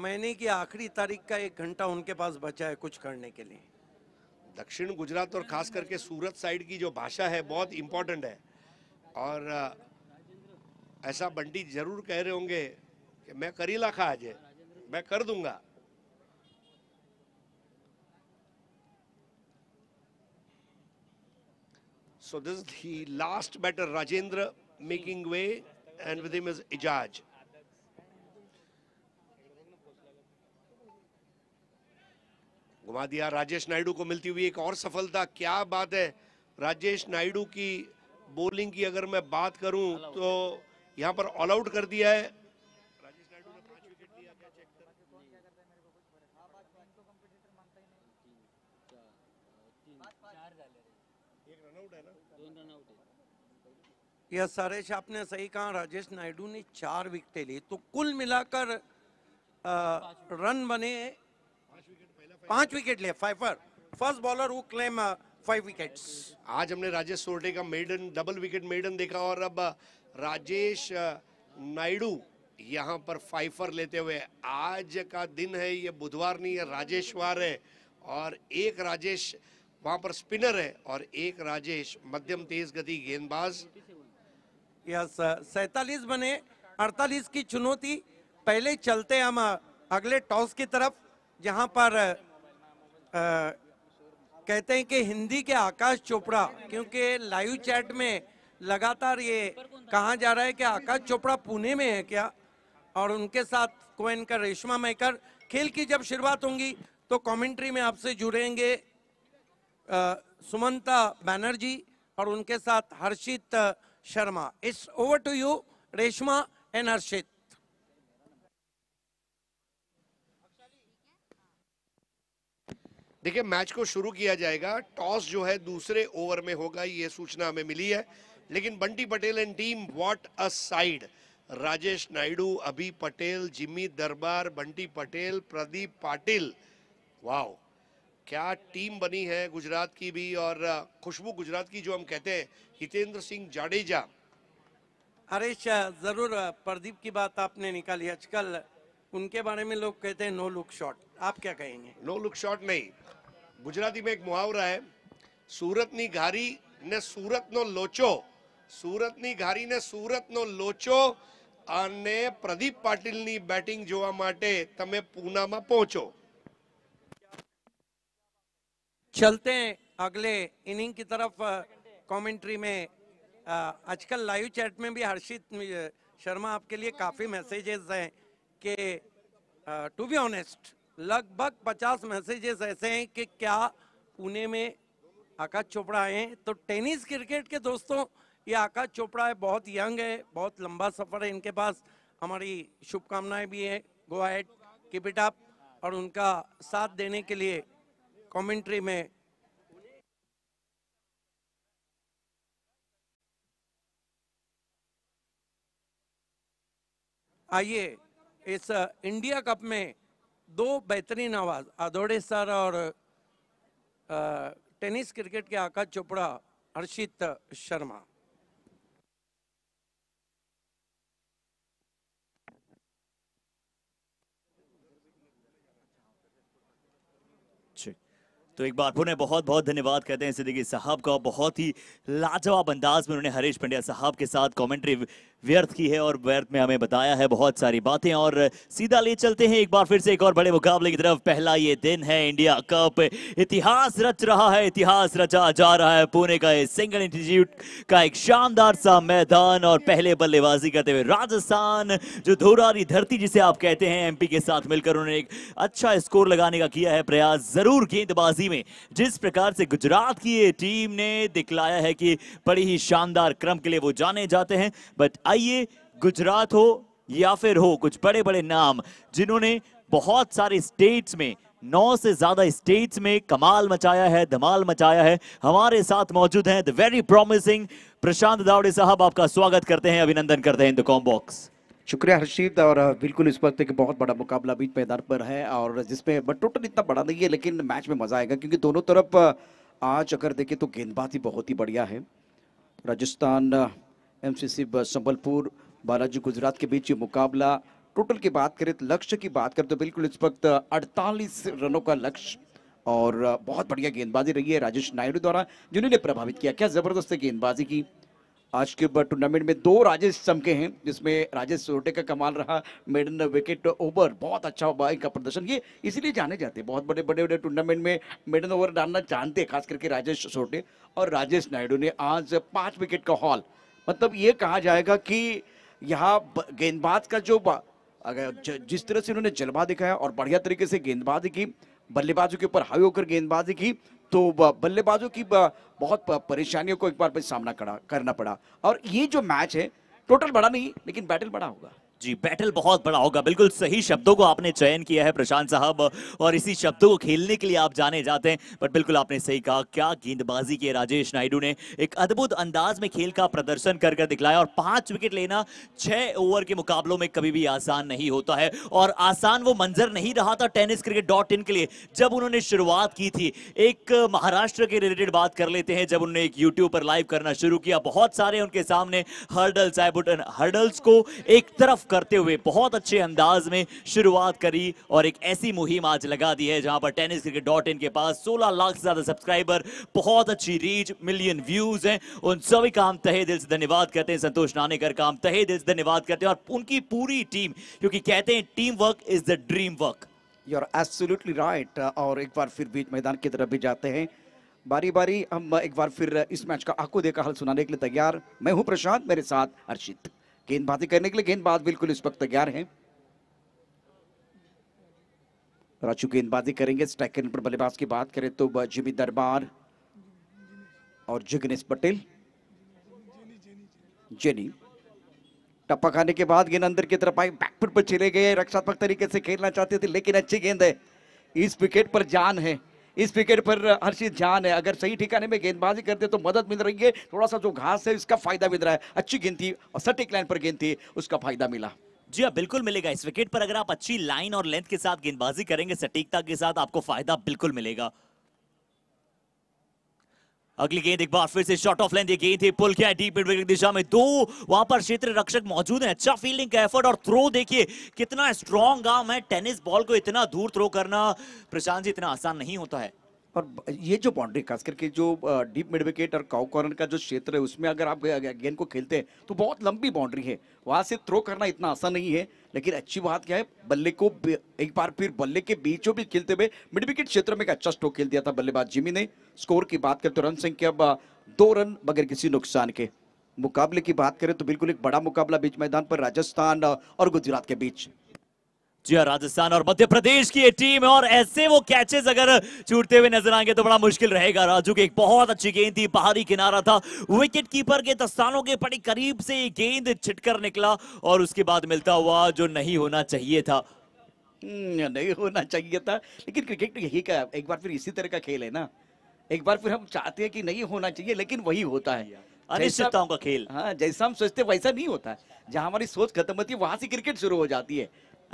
महीने की आखिरी तारीख का एक घंटा उनके पास बचा है कुछ करने के लिए दक्षिण गुजरात और खास करके सूरत साइड की जो भाषा है बहुत इम्पोर्टेंट है और ऐसा बंटी जरूर कह रहे होंगे कि मैं करीला खा आज मैं कर दूंगा so this last batter Rajendra making way and with and is Ijaz घुमा दिया राजेश नायडू को मिलती हुई एक और सफलता क्या बात है राजेश नायडू की बॉलिंग की अगर मैं बात करूं तो यहां पर ऑल आउट कर दिया है ने यह हाँ, तो हाँ, सरेश आपने सही कहा राजेश नायडू ने चार विकेटें ली तो कुल मिलाकर रन बने पांच विकेट लिए fifer first bowler who claim five wickets आज हमने राजेश सोरडे का मेडन डबल विकेट मेडन देखा और अब राजेश नायडू यहाँ पर फाइफर लेते हुए आज का दिन है ये बुधवार नहीं है राजेशवार है और एक राजेश वहाँ पर स्पिनर है और एक राजेश मध्यम तेज गति गेंदबाज यस सैतालीस बने अड़तालीस की चुनौती पहले चलते हम अगले टॉस की तरफ जहाँ पर कहते हैं कि हिंदी के आकाश चोपड़ा क्योंकि लाइव चैट में लगातार ये कहा जा रहा है कि आकाश चोपड़ा पुणे में है क्या और उनके साथ कोइन का रेशमा मैकर खेल की जब शुरुआत होंगी तो कमेंट्री में आपसे जुड़ेंगे सुमंता बैनर्जी और उनके साथ Harshit Sharma it's over to you Reshma and Harshit देखिए मैच को शुरू किया जाएगा टॉस जो है दूसरे ओवर में होगा ये सूचना हमें मिली है लेकिन Bunty Patel and team what a side Rajesh Naidu Abhi Patel Jimmy Darbar Bunty Patel Pradeep Patil wow क्या टीम बनी है गुजरात की भी और खुशबू गुजरात की जो हम कहते हैं हितेंद्र सिंह जाडेजा हरेश जरूर प्रदीप की बात आपने निकाली आजकल उनके बारे में लोग कहते हैं नो लुक शॉट आप क्या कहेंगे नो लुक शॉट नहीं गुजराती में एक मुहावरा है लोचो सूरत नी घारी ने सूरत नो लोचो आने प्रदीप पाटिल नी बैटिंग બેટિંગ જોવા तमे તમે मा पहुंचो चलते अगले इनिंग की तरफ कमेंट्री में आजकल लाइव चैट में भी हर्षित शर्मा आपके लिए काफ़ी मैसेजेस हैं कि टू बी ऑनेस्ट लगभग 50 मैसेजेस ऐसे हैं कि क्या पुणे में आकाश चोपड़ा आए हैं तो टेनिस क्रिकेट के दोस्तों ये आकाश चोपड़ा है बहुत यंग है बहुत लंबा सफ़र है इनके पास हमारी शुभकामनाएं भी है go at keep it up और उनका साथ देने के लिए कमेंट्री में आइए इस इंडिया कप में दो बेहतरीन आवाज आदोड़े सर और टेनिस क्रिकेट के आकाश चोपड़ा हर्षित शर्मा तो एक बार पुनः बहुत बहुत धन्यवाद कहते हैं सिद्दीकी साहब का बहुत ही लाजवाब अंदाज में उन्होंने हरीश पंड्या साहब के साथ कमेंट्री व्यर्थ की है और व्यर्थ में हमें बताया है बहुत सारी बातें और सीधा ले चलते हैं एक बार फिर से एक और बड़े मुकाबले की तरफ पहला ये दिन है इंडिया कप इतिहास रच रहा है इतिहास रचा जा रहा है पुणे का सिंगल इंस्टीट्यूट का एक शानदार सा मैदान और पहले बल्लेबाजी करते हुए राजस्थान जो धोरारी धरती जिसे आप कहते हैं एमपी के साथ मिलकर उन्होंने एक अच्छा स्कोर लगाने का किया है प्रयास जरूर गेंदबाजी स्थिति में जिस प्रकार से गुजरात की ये टीम ने दिखलाया है कि बड़ी ही शानदार क्रम के लिए वो जाने जाते हैं बट आइए गुजरात हो या फिर हो कुछ बड़े बड़े नाम जिन्होंने बहुत सारे स्टेट्स में नौ से ज्यादा स्टेट्स में कमाल मचाया है धमाल मचाया है हमारे साथ मौजूद हैं the very promising Prashant Dawde साहब आपका स्वागत करते हैं अभिनंदन करते हैं इन द कॉम बॉक्स शुक्रिया हर्षित और बिल्कुल इस वक्त एक बहुत बड़ा मुकाबला बीच मैदान पर है और जिसमें बट टोटल इतना बड़ा नहीं है लेकिन मैच में मज़ा आएगा क्योंकि दोनों तरफ आज अगर देखें तो गेंदबाजी बहुत ही बढ़िया है राजस्थान एमसीसी संबलपुर बालाजी गुजरात के बीच ये मुकाबला टोटल की बात करें तो लक्ष्य की बात करें तो बिल्कुल इस वक्त अड़तालीस रनों का लक्ष्य और बहुत बढ़िया गेंदबाजी रही है राजेश नायडू द्वारा जिन्होंने प्रभावित किया क्या ज़बरदस्त गेंदबाजी की आज के टूर्नामेंट में दो राजेश चमके हैं जिसमें राजेश सोटे का कमाल रहा मेडन विकेट ओवर बहुत अच्छा हुआ का प्रदर्शन ये इसीलिए जाने जाते हैं बहुत बड़े बड़े बड़े टूर्नामेंट में मेडन ओवर डालना जानते हैं खास करके राजेश सोटे और राजेश नायडू ने आज पाँच विकेट का हॉल मतलब ये कहा जाएगा कि यहाँ गेंदबाज का जो अगर जिस तरह से इन्होंने जलवा दिखाया और बढ़िया तरीके से गेंदबाजी की बल्लेबाजों के ऊपर हावी होकर गेंदबाजी की तो बल्लेबाजों की बहुत परेशानियों को एक बार फिर सामना करना पड़ा और ये जो मैच है टोटल बड़ा नहीं लेकिन बैटल बड़ा होगा जी बैटल बहुत बड़ा होगा बिल्कुल सही शब्दों को आपने चयन किया है प्रशांत साहब और इसी शब्दों को खेलने के लिए आप जाने जाते हैं बट बिल्कुल आपने सही कहा क्या गेंदबाजी की राजेश नायडू ने एक अद्भुत अंदाज में खेल का प्रदर्शन कर कर दिखलाया और पांच विकेट लेना छह ओवर के मुकाबलों में कभी भी आसान नहीं होता है और आसान वो मंजर नहीं रहा था टेनिस क्रिकेट डॉट इन के लिए जब उन्होंने शुरुआत की थी एक महाराष्ट्र के रिलेटेड बात कर लेते हैं जब उन्होंने एक यूट्यूब पर लाइव करना शुरू किया बहुत सारे उनके सामने हर्डल्स आए हर्डल्स को एक तरफ तारीफ करते हुए बहुत अच्छे अंदाज में शुरुआत करी और एक ऐसी मुहिम आज लगा दी है जहां पर टेनिस क्रिकेट डॉट इन के पास 16 लाख से ज्यादा सब्सक्राइबर बहुत अच्छी रीच मिलियन व्यूज हैं उन सभी का हम तहे दिल से धन्यवाद करते हैं संतोष नानेकर का हम तहे दिल से धन्यवाद करते हैं और उनकी पूरी टीम क्योंकि कहते हैं team work is the dream work you are absolutely right और एक बार फिर बीच मैदान की तरफ भी जाते हैं बारी बारी हम एक बार फिर uh, इस मैच का आंखों देखा हल सुनाने के लिए तैयार मैं हूं प्रशांत मेरे साथ हर्षित गेंदबाजी करने के लिए गेंदबाज बिल्कुल इस वक्त तैयार हैं राजू गेंदबाजी करेंगे स्ट्राइक पर बल्लेबाज की बात करें तो जिमी दरबार और जिग्नेश पटेल जेनी टप्पा खाने के बाद गेंद अंदर की तरफ आई बैकफुट पर चले गए रक्षात्मक तरीके से खेलना चाहते थे लेकिन अच्छी गेंद है इस विकेट पर जान है इस विकेट पर हर्षित झा ने अगर सही ठिकाने में गेंदबाजी करते तो मदद मिल रही है थोड़ा सा जो घास है इसका फायदा मिल रहा है अच्छी गिनती और सटीक लाइन पर थी उसका फायदा मिला जी हाँ बिल्कुल मिलेगा इस विकेट पर अगर आप अच्छी लाइन और लेंथ के साथ गेंदबाजी करेंगे सटीकता के साथ आपको फायदा बिल्कुल मिलेगा अगली गेंद एक बार फिर से शॉट ऑफ लाइन दी गेंद थी पुल क्या डीप मिडविकेट दिशा में दो वहां पर क्षेत्र रक्षक मौजूद है अच्छा फील्डिंग का एफर्ट और थ्रो देखिए कितना स्ट्रॉन्ग आर्म है टेनिस बॉल को इतना दूर थ्रो करना प्रशांत जी इतना आसान नहीं होता है और ये जो बाउंड्री खास करके जो डीप मिड विकेट और काउ कॉर्नर का जो क्षेत्र है उसमें अगर आप गेंद को खेलते हैं तो बहुत लंबी बाउंड्री है वहाँ से थ्रो करना इतना आसान नहीं है लेकिन अच्छी बात क्या है बल्ले को एक बार फिर बल्ले के बीचों भी खेलते हुए मिड विकेट क्षेत्र में एक अच्छा स्ट्रोक खेल दिया था बल्लेबाज जिमी ने स्कोर की बात करें तो रन संख्या दो रन बगैर किसी नुकसान के मुकाबले की बात करें तो बिल्कुल एक बड़ा मुकाबला बीच मैदान पर राजस्थान और गुजरात के बीच जी हाँ राजस्थान और मध्य प्रदेश की ये टीम है और ऐसे वो कैचेस अगर छूटते हुए नजर आएंगे तो बड़ा मुश्किल रहेगा राजू की एक बहुत अच्छी गेंद थी बाहरी किनारा था विकेट कीपर के दस्तानों तो के पड़ी करीब से ये गेंद छिटकर निकला और उसके बाद मिलता हुआ जो नहीं होना चाहिए था हम्म, नहीं होना चाहिए था लेकिन क्रिकेट तो यही का एक बार फिर इसी तरह का खेल है ना एक बार फिर हम चाहते हैं कि नहीं होना चाहिए लेकिन वही होता है अनिश्चितताओं का खेल हाँ जैसा हम सोचते वैसा नहीं होता है जहाँ हमारी सोच खत्म होती है वहां से क्रिकेट शुरू हो जाती है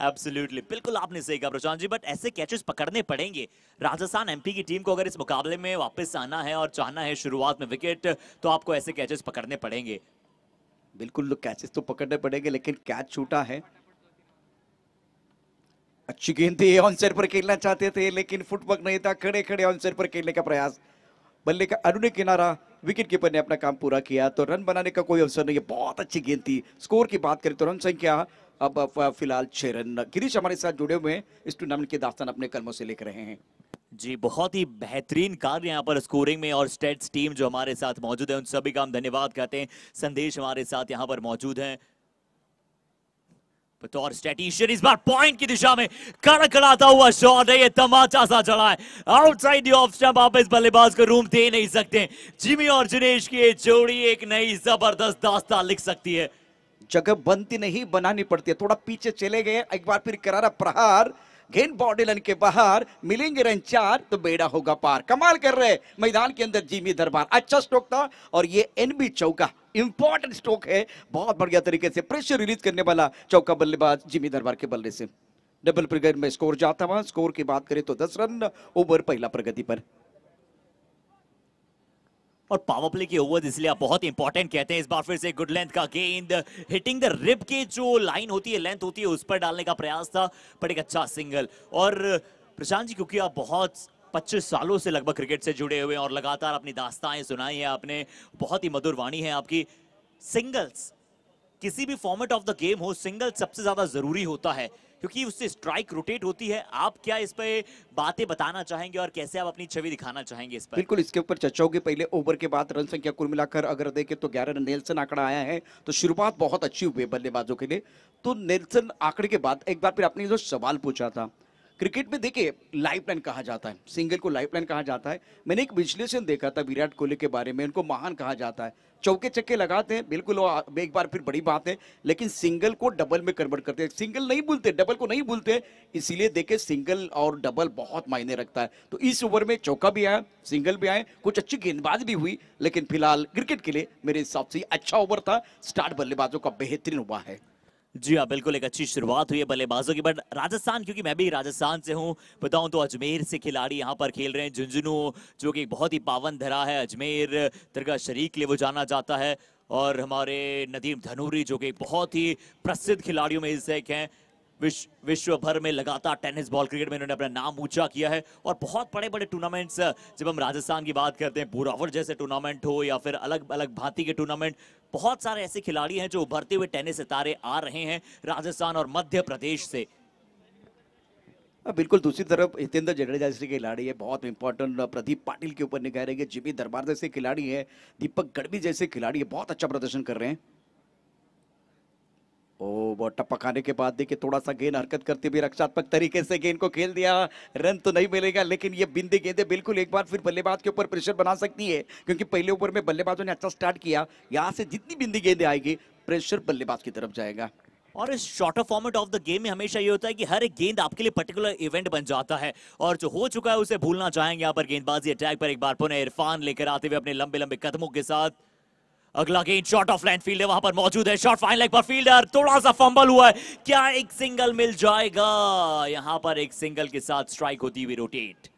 एब्सोल्युटली बिल्कुल आपने सही कहा प्रशांत जी बट ऐसे कैचेस पकड़ने पड़ेंगे राजस्थान एमपी की टीम को अगर इस मुकाबले में वापस आना है और चाहना है शुरुआत में विकेट तो आपको ऐसे कैचेस पकड़ने पड़ेंगे बिल्कुल कैचेस तो पकड़ने पड़ेंगे लेकिन कैच छूटा है अच्छी गेंद थी ऑनसेट पर खेलना चाहते थे लेकिन फुटबॉल नहीं था खड़े खड़े ऑनसेट पर खेलने का प्रयास बल्ले का अनुने किनारा विकेट कीपर ने अपना काम पूरा किया तो रन बनाने का कोई अवसर नहीं है बहुत अच्छी गेंद थी स्कोर की बात करें तो रन संख्या अब फिलहाल चरण गिरीश हमारे साथ जुड़े हुए इस टूर्नामेंट के दास्तान अपने कलमों से लिख रहे हैं जी बहुत ही बेहतरीन कार्य यहाँ पर स्कोरिंग में और स्टेट्स टीम जो हमारे साथ मौजूद है उन सभी का हम धन्यवाद कहते हैं संदेश हमारे साथ यहाँ पर मौजूद है बतौर स्टेटिशियन इस बार पॉइंट की दिशा में कड़कड़ाता हुआ शॉट है ये तमाचा सा चढ़ा है आउटसाइड दी ऑफ स्टंप आप इस बल्लेबाज को रूम दे नहीं सकते जिमी और जिनेश की जोड़ी एक नई जबरदस्त दास्ता लिख सकती है जगह बनती नहीं बनानी पड़ती है थोड़ा पीछे चले गए एक बार फिर करारा प्रहार गेंद बॉडी लाइन के बाहर मिलेंगे रन चार तो बेड़ा होगा पार कमाल कर रहे मैदान के अंदर जीमी दरबार अच्छा स्ट्रोक था और ये एनबी चौका इंपॉर्टेंट स्ट्रोक है बहुत बढ़िया तरीके से प्रेशर रिलीज करने वाला चौका बल्लेबाज जिमी दरबार के बल्ले से डबल प्रगति में स्कोर जाता हुआ स्कोर की बात करें तो दस रन ओवर पहला प्रगति पर और पावर प्ले के ओवर इसलिए आप बहुत इंपॉर्टेंट कहते हैं इस बार फिर से गुड लेंथ का गेंद हिटिंग द रिप के जो लाइन होती है लेंथ होती है उस पर डालने का प्रयास था बट एक अच्छा सिंगल और प्रशांत जी क्योंकि आप बहुत 25 सालों से लगभग क्रिकेट से जुड़े हुए हैं और लगातार अपनी दास्ताएं सुनाई है आपने बहुत ही मधुर वाणी है आपकी सिंगल्स किसी भी फॉर्मेट ऑफ द गेम हो सिंगल सबसे ज्यादा जरूरी होता है क्योंकि उससे स्ट्राइक रोटेट होती है आप क्या इस पर बातें बताना चाहेंगे और कैसे आप अपनी छवि दिखाना चाहेंगे इस पर बिल्कुल इसके ऊपर चर्चा होगी पहले ओवर के बाद रन संख्या कुल मिलाकर अगर देखें तो ग्यारह रन नेल्सन आंकड़ा आया है तो शुरुआत बहुत अच्छी हुई है बल्लेबाजों के लिए तो नेल्सन आंकड़े के बाद एक बार फिर आपने जो सवाल पूछा था क्रिकेट में देखिए लाइफ लाइन कहा जाता है सिंगल को लाइफ लाइन कहा जाता है मैंने एक विश्लेषण देखा था विराट कोहली के बारे में उनको महान कहा जाता है चौके चक्के लगाते हैं बिल्कुल एक बार फिर बड़ी बात है लेकिन सिंगल को डबल में कन्वर्ट करते हैं सिंगल नहीं भूलते डबल को नहीं भूलते इसीलिए देखे सिंगल और डबल बहुत मायने रखता है तो इस ओवर में चौका भी आया सिंगल भी आए कुछ अच्छी गेंदबाज भी हुई लेकिन फिलहाल क्रिकेट के लिए मेरे हिसाब से अच्छा ओवर था स्टार्ट बल्लेबाजों का बेहतरीन हुआ है जी हाँ बिल्कुल एक अच्छी शुरुआत हुई है बल्लेबाजों की बट राजस्थान क्योंकि मैं भी राजस्थान से हूँ बताऊँ तो अजमेर से खिलाड़ी यहाँ पर खेल रहे हैं झुंझुनू जो कि बहुत ही पावन धरा है अजमेर दरगाह शरीक लिए वो जाना जाता है और हमारे नदीम धनूरी जो कि बहुत ही प्रसिद्ध खिलाड़ियों में से एक हैं विश्व विश्व भर में लगातार टेनिस बॉल क्रिकेट में इन्होंने अपना नाम ऊंचा किया है और बहुत बड़े बड़े टूर्नामेंट्स जब हम राजस्थान की बात करते हैं पूरावर जैसे टूर्नामेंट हो या फिर अलग अलग भांति के टूर्नामेंट बहुत सारे ऐसे खिलाड़ी हैं जो उभरते हुए टेनिस सितारे आ रहे हैं राजस्थान और मध्य प्रदेश से हाँ, बिल्कुल दूसरी तरफ हितेंद्र जडेजा जैसे खिलाड़ी है बहुत इंपॉर्टेंट प्रदीप पाटिल के ऊपर निगाह रहेगी जिमी दरबार जैसे खिलाड़ी है दीपक गढ़वी जैसे खिलाड़ी है बहुत अच्छा प्रदर्शन कर रहे हैं ओ बॉल पकाने के बाद देखिए थोड़ा सा गेंद हरकत करते हुए रक्षात्मक तरीके से गेंद को खेल दिया रन तो नहीं मिलेगा लेकिन ये बिंदी गेंदे बिल्कुल एक बार फिर बल्लेबाज के ऊपर प्रेशर बना सकती है क्योंकि पहले ओवर में बल्लेबाजों ने अच्छा स्टार्ट किया यहाँ से जितनी बिंदी गेंदे आएगी प्रेशर बल्लेबाज की तरफ जाएगा और इस shorter format of the game में हमेशा ये होता है कि हर एक गेंद आपके लिए पर्टिकुलर इवेंट बन जाता है और जो हो चुका है उसे भूलना चाहेंगे यहाँ पर गेंदबाजी अटैक पर एक बार पुनः इरफान लेकर आते हुए अपने लंबे लंबे कदमों के साथ अगला गेंद शॉट ऑफ लैंड फील्ड वहां पर मौजूद है शॉट फाइन लेग पर फील्डर थोड़ा सा फंबल हुआ है क्या एक सिंगल मिल जाएगा यहां पर एक सिंगल के साथ स्ट्राइक होती हुई रोटेट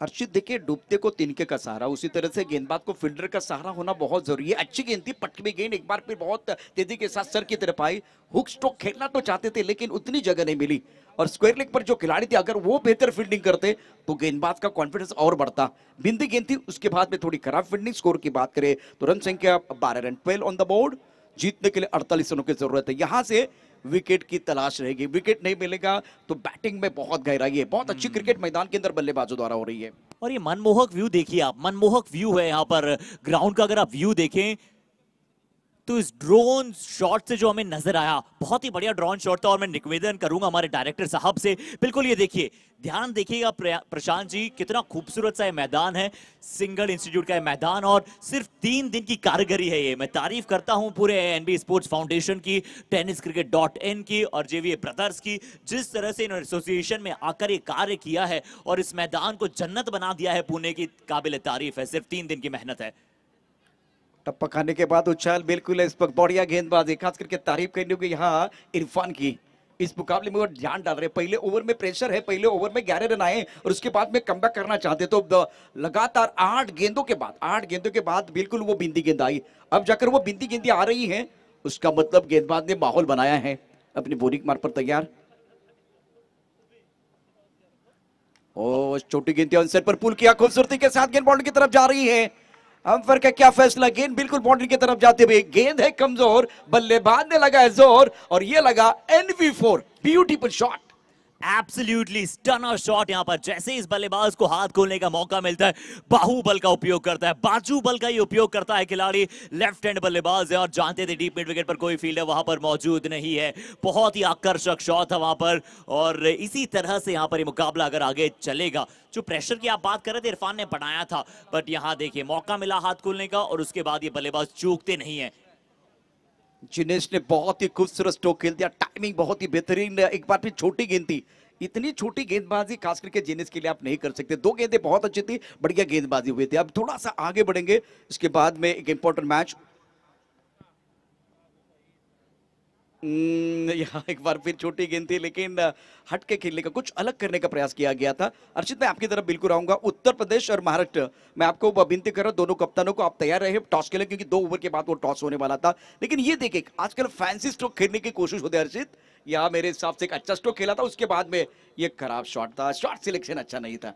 हर्षित देखिए डूबते को तिनके का सहारा उसी तरह से गेंदबाज को फील्डर का सहारा होना बहुत जरूरी है अच्छी गेंद थी पटकवी गेंद एक बार फिर बहुत तेजी के साथ सर की तरफ आई हुक स्ट्रोक खेलना तो चाहते थे लेकिन उतनी जगह नहीं मिली और स्क्वायर लेग पर जो खिलाड़ी थे अगर वो बेहतर फील्डिंग करते तो गेंदबाज का कॉन्फिडेंस और बढ़ता बिंदी गेंद थी उसके बाद में थोड़ी खराब फील्डिंग स्कोर की बात करें तो रन संख्या बारह run twelve on the board जीतने के लिए अड़तालीस रनों की जरूरत है यहाँ से विकेट की तलाश रहेगी विकेट नहीं मिलेगा तो बैटिंग में बहुत गहराई है बहुत अच्छी क्रिकेट हम्म। मैदान के अंदर बल्लेबाजों द्वारा हो रही है और ये मनमोहक व्यू देखिए आप मनमोहक व्यू है यहाँ पर ग्राउंड का अगर आप व्यू देखें तो इस ड्रोन शॉट से जो हमें नजर आया बहुत ही बढ़िया ड्रोन शॉट था और मैं निवेदन करूंगा हमारे डायरेक्टर साहब से बिल्कुल ये देखिए ध्यान देखिएगा प्रशांत जी कितना खूबसूरत सा ये मैदान है सिंगल इंस्टीट्यूट का ये मैदान और सिर्फ तीन दिन की कारगरी है ये मैं तारीफ करता हूं पूरे एनबी स्पोर्ट्स फाउंडेशन की टेनिस क्रिकेट डॉट इन की और जेवीए ब्रदर्स की जिस तरह से इन्होंने एसोसिएशन में आकर ये कार्य किया है और इस मैदान को जन्नत बना दिया है पुणे की काबिल तारीफ है सिर्फ तीन दिन की मेहनत है टप्पा खाने के बाद उछाल बिल्कुल इस पर बढ़िया गेंदबाजी खास करके तारीफ करनी होगी यहाँ इरफान की इस मुकाबले में वो ध्यान डाल रहे पहले ओवर में प्रेशर है पहले ओवर में ग्यारह रन आए और उसके बाद में कम करना चाहते तो लगातार आठ गेंदों के बाद आठ गेंदों के बाद बिल्कुल वो बिंदी गेंद आई अब जाकर वो बिंदी गेंदी आ रही है उसका मतलब गेंदबाज ने माहौल बनाया है अपनी बोरिंग मार पर तैयार ओ छोटी गेंद आंसर पर पुल किया खूबसूरती के साथ गेंद बाउंड्री की तरफ जा रही है अंफर का क्या फैसला गेंद बिल्कुल बाउंड्री की तरफ जाते हुए गेंद है कमजोर बल्लेबाज ने लगा है जोर और यह लगा NV four beautiful shot absolutely stunner shot यहां पर जैसे इस बल्लेबाज को हाथ खोलने का मौका मिलता है बाहुबल का उपयोग करता है बाजू बल का ही उपयोग करता है खिलाड़ी लेफ्ट हैंड बल्लेबाज है और जानते थे डीप मिड विकेट पर कोई फील्डर वहां पर मौजूद नहीं है बहुत ही आकर्षक शॉट था वहां पर और इसी तरह से यहां पर मुकाबला अगर आगे चलेगा जो प्रेशर की आप बात कर रहे थे इरफान ने बनाया था बट यहां देखिए मौका मिला हाथ खोलने का और उसके बाद ये बल्लेबाज चूकते नहीं है जिनेश ने बहुत ही खूबसूरत स्टोक खेल दिया टाइमिंग बहुत ही बेहतरीन एक बार फिर छोटी गेंद थी इतनी छोटी गेंदबाजी खास करके जिनेश के लिए आप नहीं कर सकते दो गेंदें बहुत अच्छी थी बढ़िया गेंदबाजी हुई थी अब थोड़ा सा आगे बढ़ेंगे इसके बाद में एक इंपॉर्टेंट मैच हम्म। [laughs] यहाँ एक बार फिर छोटी गेंद थी लेकिन हटके खेलने का कुछ अलग करने का प्रयास किया गया था अर्चित मैं आपकी तरफ बिल्कुल आऊंगा उत्तर प्रदेश और महाराष्ट्र मैं आपको विनती कर रहा हूँ दोनों कप्तानों को आप तैयार रहे टॉस के लिए क्योंकि दो ओवर के बाद वो टॉस होने वाला था लेकिन ये देखे आजकल फैंसी स्ट्रोक खेलने की कोशिश होती है अर्चित यहाँ मेरे हिसाब से एक अच्छा स्ट्रोक खेला था उसके बाद में ये खराब शॉट था शॉर्ट सिलेक्शन अच्छा नहीं था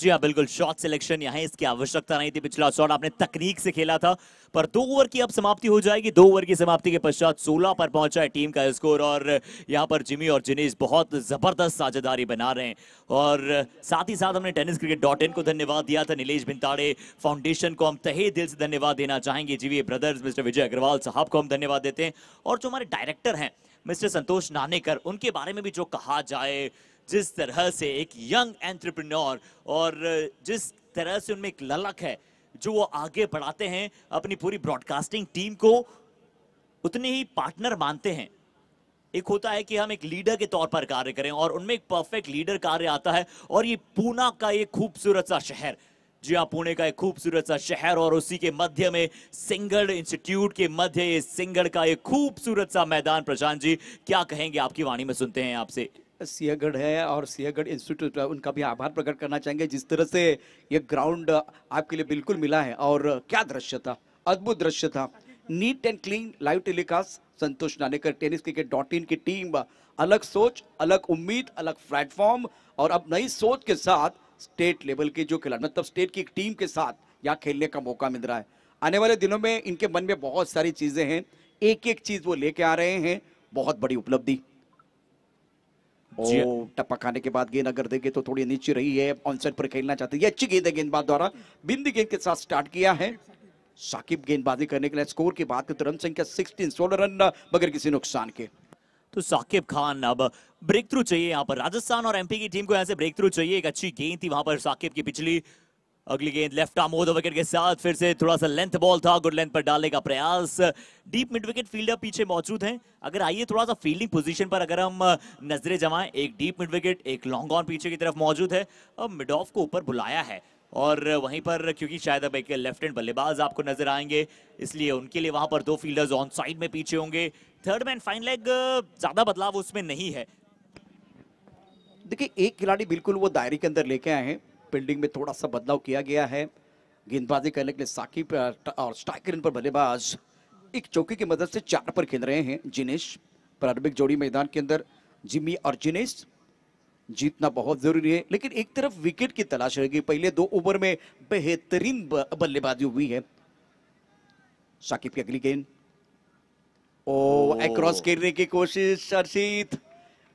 जी हाँ बिल्कुल शॉट सिलेक्शन यहाँ इसकी आवश्यकता नहीं थी पिछला शॉट आपने तकनीक से खेला था पर दो ओवर की अब समाप्ति हो जाएगी दो ओवर की समाप्ति के पश्चात 16 पर पहुंचा है टीम का स्कोर और यहाँ पर जिमी और जिनेश बहुत जबरदस्त साझेदारी बना रहे हैं और साथ ही साथ हमने टेनिस क्रिकेट डॉट इन को धन्यवाद दिया था नीलेष भिंताड़े फाउंडेशन को हम तहे दिल से धन्यवाद देना चाहेंगे जीवी ब्रदर्स मिस्टर विजय अग्रवाल साहब को हम धन्यवाद देते हैं और जो हमारे डायरेक्टर हैं मिस्टर संतोष नानेकर उनके बारे में भी जो कहा जाए जिस तरह से एक यंग एंट्रप्रनोर और जिस तरह से उनमें एक ललक है जो वो आगे बढ़ाते हैं अपनी पूरी ब्रॉडकास्टिंग टीम को उतने ही पार्टनर मानते हैं एक होता है कि हम एक लीडर के तौर पर कार्य करें और उनमें एक परफेक्ट लीडर कार्य आता है और ये पूना का एक खूबसूरत सा शहर जी हाँ पुणे का एक खूबसूरत सा शहर और उसी के मध्य में सिंगड़ इंस्टीट्यूट के मध्य सिंगड़ का एक खूबसूरत सा मैदान प्रशांत जी क्या कहेंगे आपकी वाणी में सुनते हैं आपसे सियागढ़ है और सियागढ़ इंस्टीट्यूट उनका भी आभार प्रकट करना चाहेंगे जिस तरह से ये ग्राउंड आपके लिए बिल्कुल मिला है और क्या दृश्य था अद्भुत दृश्य था neat and clean live telecast Santosh Nanekar tennis cricket dot in की टीम अलग सोच अलग उम्मीद अलग प्लेटफॉर्म और अब नई सोच के साथ स्टेट लेवल के जो खिलाड़ी मतलब स्टेट की टीम के साथ यहाँ खेलने का मौका मिल रहा है आने वाले दिनों में इनके मन में बहुत सारी चीज़ें हैं एक एक चीज़ वो लेके आ रहे हैं बहुत बड़ी उपलब्धि वो टप्पा खाने के बाद गेंद अगर देंगे तो थोड़ी नीचे रही है ऑनसेट पर खेलना चाहते हैं अच्छी गेंद है गेंदबाज द्वारा बिंदी गेंद के साथ स्टार्ट किया है साकिब गेंदबाजी करने के लिए स्कोर की बात करते रन संख्या सिक्सटीन सोलह रन बगैर किसी नुकसान के तो साकिब खान अब ब्रेक थ्रू चाहिए यहाँ पर राजस्थान और एमपी की टीम को यहाँ से ब्रेक थ्रू चाहिए एक अच्छी गेंद थी वहां पर साकिब की पिछली अगली गेंद लेफ्ट आर्म ओवर विकेट के साथ फिर से थोड़ा सा लेंथ बॉल था गुड लेंथ पर डालने का प्रयास डीप मिड विकेट फील्डर पीछे मौजूद हैं अगर आइए थोड़ा सा फील्डिंग पोजीशन पर अगर हम नजरें जमाएं एक डीप मिड विकेट एक लॉन्ग ऑन पीछे की तरफ मौजूद है अब मिड ऑफ को ऊपर बुलाया है और वहीं पर क्योंकि शायद अब एक लेफ्ट हैंड बल्लेबाज आपको नजर आएंगे इसलिए उनके लिए वहां पर दो फील्डर्स ऑन साइड में पीछे होंगे थर्ड मैन फाइन लेग ज्यादा बदलाव उसमें नहीं है देखिए एक खिलाड़ी बिल्कुल वो दायरे के अंदर लेके आए हैं फील्डिंग में थोड़ा सा बदलाव किया गया है गेंदबाजी करने के लिए साकी पर और स्ट्राइकर इन पर बल्लेबाज एक चौकी की मदद से चार पर खेल रहे हैं जिनेश प्रारंभिक जोड़ी मैदान के अंदर जिमी और जिनेश जीतना बहुत जरूरी है लेकिन एक तरफ विकेट की तलाश रहेगी पहले दो ओवर में बेहतरीन बल्लेबाजी हुई है साकिब की अगली गेंद ओ, ओ। एक्रॉस खेलने की कोशिश अर्षित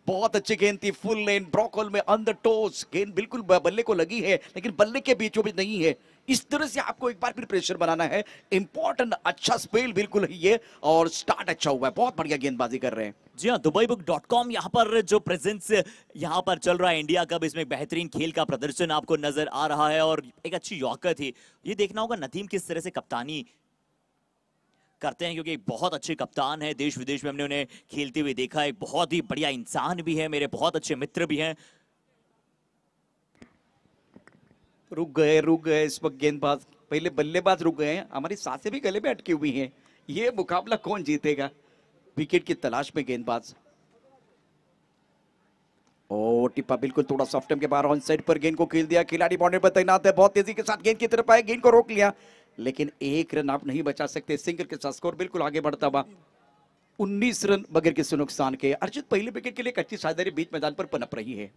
बहुत अच्छी गेंद थी फुल लेन ब्रॉकल में अंदर टोस गेंद बिल्कुल बल्ले को लगी है लेकिन बल्ले के बीचों बीच नहीं है इस तरह से आपको एक बार फिर प्रेशर बनाना है इंपॉर्टेंट अच्छा स्पेल बिल्कुल ही है और स्टार्ट अच्छा हुआ है बहुत बढ़िया गेंदबाजी कर रहे हैं जी हाँ दुबई बुक डॉट कॉम यहाँ पर जो प्रेजेंस यहाँ पर चल रहा है इंडिया कप इसमें बेहतरीन खेल का प्रदर्शन आपको नजर आ रहा है और एक अच्छी यॉकर थी ये देखना होगा नदीम किस तरह से कप्तानी करते हैं क्योंकि एक बहुत अच्छे कप्तान है देश विदेश में हमने उन्हें खेलते हुए देखा एक बहुत ही बढ़िया इंसान भी है मेरे बहुत अच्छे मित्र भी हैं रुक गए रुक गए इस वक्त गेंदबाज पहले बल्लेबाज रुक गए हैं हमारी सासे भी गले में अटकी हुई है ये मुकाबला कौन जीतेगा विकेट की तलाश में गेंदबाज ओ टिप्पा बिल्कुल थोड़ा सॉफ्ट के बाहर ऑन साइड पर गेंद को खेल दिया खिलाड़ी बाउंड्री पर तैनात है बहुत तेजी के साथ गेंद की तरफ आए गेंद को रोक लिया लेकिन एक रन आप नहीं बचा सकते सिंगर के साथ स्कोर बिल्कुल आगे बढ़ता हुआ उन्नीस रन बगैर किसी नुकसान के अर्जित पहले विकेट के लिए एक अच्छी साझेदारी बीच मैदान पर पनप रही है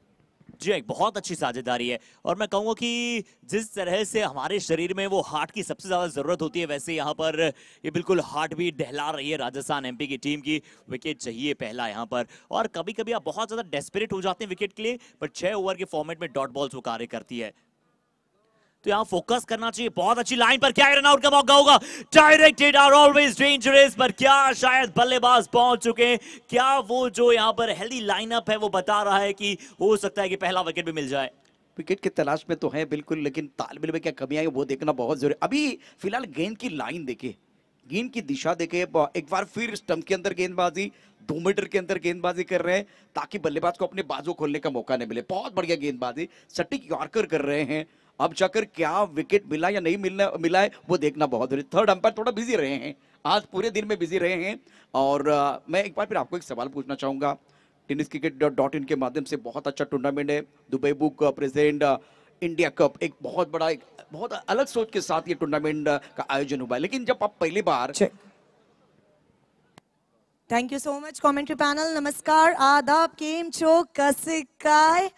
जी हाँ, एक बहुत अच्छी साझेदारी है और मैं कहूंगा कि जिस तरह से हमारे शरीर में वो हार्ट की सबसे ज़्यादा ज़रूरत होती है वैसे यहाँ पर ये बिल्कुल हार्ट भी डहला रही है राजस्थान एमपी की टीम की विकेट चाहिए पहला यहाँ पर और कभी कभी आप बहुत ज़्यादा डेस्परेट हो जाते हैं विकेट के लिए पर छह ओवर के फॉर्मेट में डॉट बॉल्स वो कार्य करती है तो यहां फोकस करना चाहिए बहुत अच्छी लाइन पर क्या रनआउट का मौका होगा डायरेक्टेड आर ऑलवेज डेंजरस पर क्या शायद बल्लेबाज पहुंच चुके हैं क्या वो जो यहां पर हेल्दी लाइनअप है वो बता रहा है कि हो सकता है कि पहला विकेट भी मिल जाए विकेट की तलाश में तो है बिल्कुल लेकिन तालमेल में क्या कमी आई वो देखना बहुत जरूरी अभी फिलहाल गेंद की लाइन देखे गेंद की दिशा देखे एक बार फिर स्टम्प के अंदर गेंदबाजी दो मीटर के अंदर गेंदबाजी कर रहे हैं ताकि बल्लेबाज को अपने बाजू खोलने का मौका नहीं मिले बहुत बढ़िया गेंदबाजी सटीक यॉर्कर कर रहे हैं अब जाकर क्या विकेट मिला या नहीं मिलना मिला है वो देखना बहुत जरूरी थर्ड अंपायर थोड़ा बिजी रहे हैं आज पूरे दिन में बिजी रहे हैं और आ, मैं एक बार फिर आपको एक सवाल पूछना चाहूँगा टेनिस क्रिकेट डॉट इन के माध्यम से बहुत अच्छा टूर्नामेंट है Dubai book present India cup एक बहुत बड़ा एक बहुत अलग सोच के साथ ये टूर्नामेंट का आयोजन हुआ है लेकिन जब आप पहली बार thank you so much commentary panel नमस्कार आदाब केम चो कसिकाय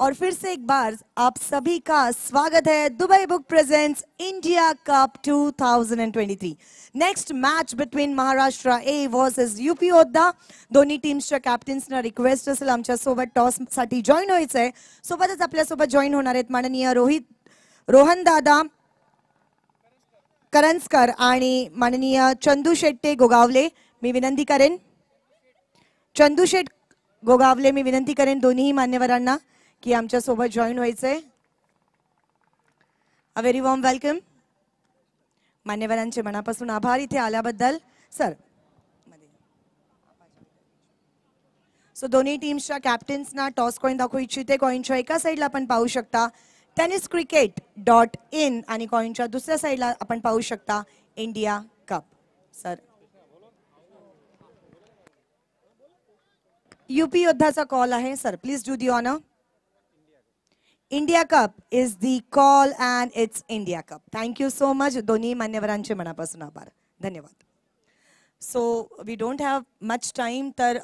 और फिर से एक बार आप सभी का स्वागत है Dubai book presents India cup 2023 next match between Maharashtra A versus UP Yoddha दोन्ही टीम्सच्या कॅप्टन्सना रिक्वेस्ट असेल आमच्यासोबत टॉससाठी जॉईन व्हायचं आहे सोबतच आपल्यासोबत जॉईन होणार आहेत माननीय रोहित रोहन दादा करंजकर आणि माननीय चंदू शेट्टे गोगावले मी विनंती करेन चंदू शेट गोगावले मी विनंती करेन दोन्हीही मान्यवरांना की आमच्यासोबत जॉईन व्हायचंय अ व्हेरी वॉम वेलकम मान्यवरांचे मनापासून आभार इथे आल्याबद्दल सर सो दोन्ही टीम्सच्या कॅप्टन्सना टॉस कॉईन दाखवू इच्छिते कॉईनच्या एका साईडला आपण पाहू शकता टेनिस क्रिकेट डॉट इन आणि कॉईनच्या दुसऱ्या साईडला आपण पाहू शकता इंडिया कप सर यूपी योद्धाचा कॉल आहे sir please do the honour India Cup is the call and it's India Cup. Thank you so much, मान्यवरांचे मनापासून आभार धन्यवाद so we don't have much time तर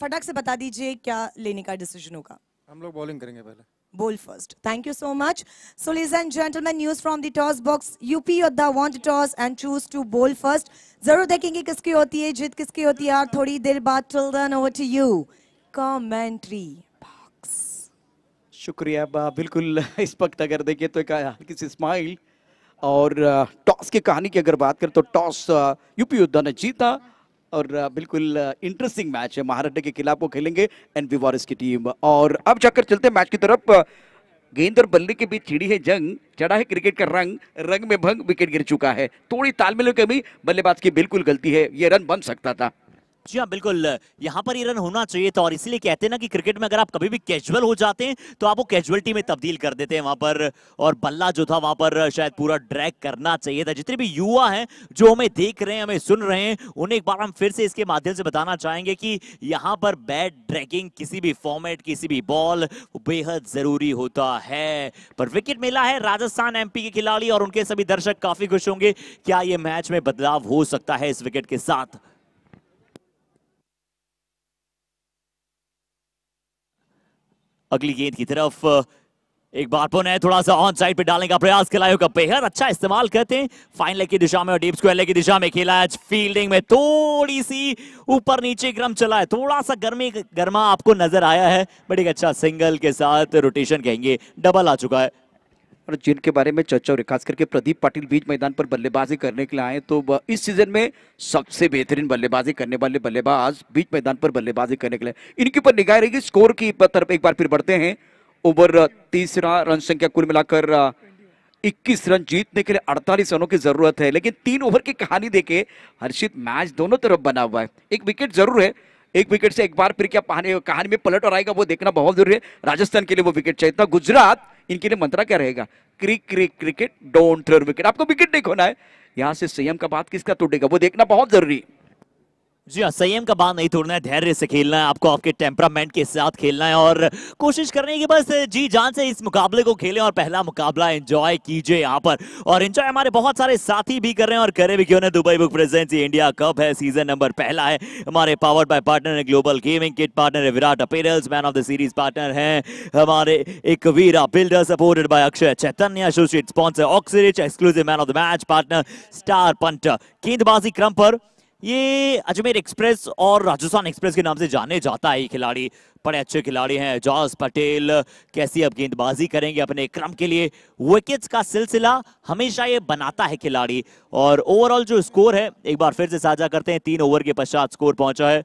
फटाक से बता दीजिए क्या लेने का डिसीजन होगा हम लोग बॉलिंग करेंगे पहले bowl first. Thank you so much. So ladies and gentlemen, news from the toss box. UP Yoddha want to toss and choose to bowl first. जरूर देखेंगे किसकी होती है जीत किसकी होती है और थोड़ी देर till then over to you. Commentary. शुक्रिया बा बिल्कुल [laughs] इस वक्त अगर देखिए तो एक हल्की सी स्माइल और टॉस की कहानी की अगर बात करें तो टॉस यूपी योद्धा ने जीता और बिल्कुल इंटरेस्टिंग मैच है महाराष्ट्र के खिलाफ वो खेलेंगे एन वॉरिस की टीम और अब जाकर चलते हैं मैच की तरफ गेंद और बल्ले के बीच चिड़ी है जंग चढ़ा है क्रिकेट का रंग रंग में भंग विकेट गिर चुका है थोड़ी तालमेल के भी बल्लेबाज की बिल्कुल गलती है ये रन बन सकता था जी हाँ बिल्कुल यहाँ पर ये रन होना चाहिए था और इसलिए कहते हैं ना कि क्रिकेट में अगर आप कभी भी कैजुअल हो जाते हैं तो आप वो कैजुअलिटी में तब्दील कर देते हैं वहां पर और बल्ला जो था वहां पर शायद पूरा ड्रैग करना चाहिए था जितने भी युवा हैं जो हमें देख रहे हैं हमें सुन रहे हैं उन्हें एक बार हम फिर से इसके माध्यम से बताना चाहेंगे कि यहाँ पर बैट ड्रैगिंग किसी भी फॉर्मेट किसी भी बॉल बेहद जरूरी होता है पर विकेट मिला है राजस्थान एमपी के खिलाड़ी और उनके सभी दर्शक काफी खुश होंगे क्या ये मैच में बदलाव हो सकता है इस विकेट के साथ अगली गेंद की तरफ एक बार पुनः थोड़ा सा ऑन साइड पे डालने का प्रयास खिलाड़ियों का बेहद अच्छा इस्तेमाल करते हैं फाइनल की दिशा में और डीप स्क्वायर की दिशा में खेला आज फील्डिंग में थोड़ी सी ऊपर नीचे क्रम चला है थोड़ा सा गर्मी गर्मा आपको नजर आया है बट एक अच्छा सिंगल के साथ रोटेशन कहेंगे डबल आ चुका है और जिनके बारे में चर्चा हो रही खास करके प्रदीप पाटिल बीच मैदान पर बल्लेबाजी करने के लिए आए तो इस सीजन में सबसे बेहतरीन बल्लेबाजी करने वाले बल्लेबाज बीच मैदान पर बल्लेबाजी करने के लिए इनके ऊपर निगाह रहेगी स्कोर की तरफ एक बार फिर बढ़ते हैं ओवर तीसरा रन संख्या कुल मिलाकर 21 रन जीतने के लिए 48 रनों की जरूरत है लेकिन तीन ओवर की कहानी देखे हर्षित मैच दोनों तरफ बना हुआ है एक विकेट जरूर है एक विकेट से एक बार फिर क्या कहानी में पलट और आएगा वो देखना बहुत जरूरी है राजस्थान के लिए वो विकेट चाहिए था गुजरात इनके लिए मंत्रा क्या रहेगा cric cric cricket don't throw wicket आपको विकेट नहीं खोना है यहां से संयम का बात किसका टूटेगा वो देखना बहुत जरूरी है जी हाँ संयम का बांध नहीं तोड़ना है धैर्य से खेलना है आपको आपके टेम्परामेंट के साथ खेलना है और कोशिश करनी है कि बस जी जान से इस मुकाबले को खेलें और पहला मुकाबला एंजॉय कीजिए यहाँ पर और एंजॉय हमारे बहुत सारे साथी भी कर रहे हैं और करे भी क्यों ना Dubai book present India cup है सीजन नंबर पहला है हमारे पावर्ड बाय पार्टनर है ग्लोबल गेमिंग किट पार्टनर है Virat apparels man of the series partner है हमारे एक Veera builder supported by Akshay Chaitanya associate sponsor Oxyrich exclusive man of the match partner star punter गेंदबाजी क्रम पर ये अजमेर एक्सप्रेस और राजस्थान एक्सप्रेस के नाम से जाने जाता है ये खिलाड़ी बड़े अच्छे खिलाड़ी हैं एजाज पटेल कैसी अब गेंदबाजी करेंगे अपने क्रम के लिए विकेट्स का सिलसिला हमेशा ये बनाता है खिलाड़ी और ओवरऑल जो स्कोर है एक बार फिर से साझा करते हैं तीन ओवर के पश्चात स्कोर पहुंचा है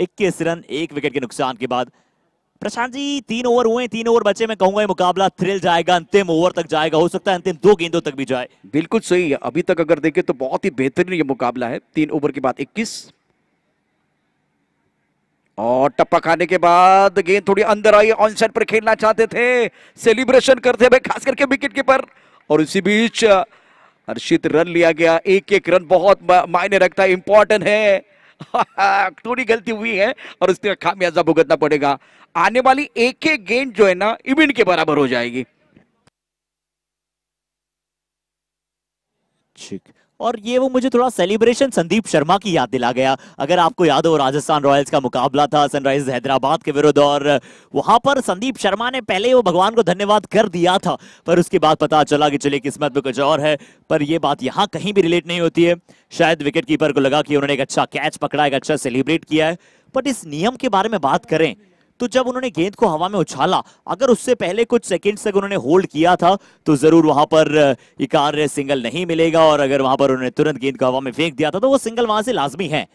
इक्कीस रन एक विकेट के नुकसान के बाद प्रशांत जी तीन ओवर हुए तीन ओवर बचे मैं कहूंगा ये मुकाबला थ्रिल जाएगा अंतिम ओवर तक जाएगा हो सकता है अंतिम दो गेंदों तक भी जाए बिल्कुल सही है अभी तक अगर देखें तो बहुत ही बेहतरीन ये मुकाबला है तीन ओवर के बाद इक्कीस और टप्पा खाने के बाद गेंद थोड़ी अंदर आई ऑन साइड पर खेलना चाहते थे सेलिब्रेशन करते हुए खास करके विकेट कीपर और इसी बीच हर्षित रन लिया गया एक एक रन बहुत मायने रखता है इंपॉर्टेंट है [laughs] थोड़ी गलती हुई है और उसके खामियाजा भुगतना पड़ेगा आने वाली एक एक गेंद जो है ना इविन के बराबर हो जाएगी ठीक और ये वो मुझे थोड़ा सेलिब्रेशन संदीप शर्मा की याद दिला गया अगर आपको याद हो राजस्थान रॉयल्स का मुकाबला था सनराइजर्स हैदराबाद के विरुद्ध और वहां पर संदीप शर्मा ने पहले वो भगवान को धन्यवाद कर दिया था पर उसके बाद पता चला कि चलिए किस्मत में कुछ और है पर ये बात यहाँ कहीं भी रिलेट नहीं होती है शायद विकेट कीपर को लगा कि उन्होंने एक अच्छा कैच पकड़ा एक अच्छा सेलिब्रेट किया है बट इस नियम के बारे में बात करें तो जब उन्होंने गेंद को हवा में उछाला अगर उससे पहले कुछ सेकेंड तक उन्होंने होल्ड किया था तो जरूर वहां पर इकार सिंगल नहीं मिलेगा और अगर वहां पर उन्होंने तुरंत गेंद को हवा में फेंक दिया था तो वो सिंगल वहां से लाजमी है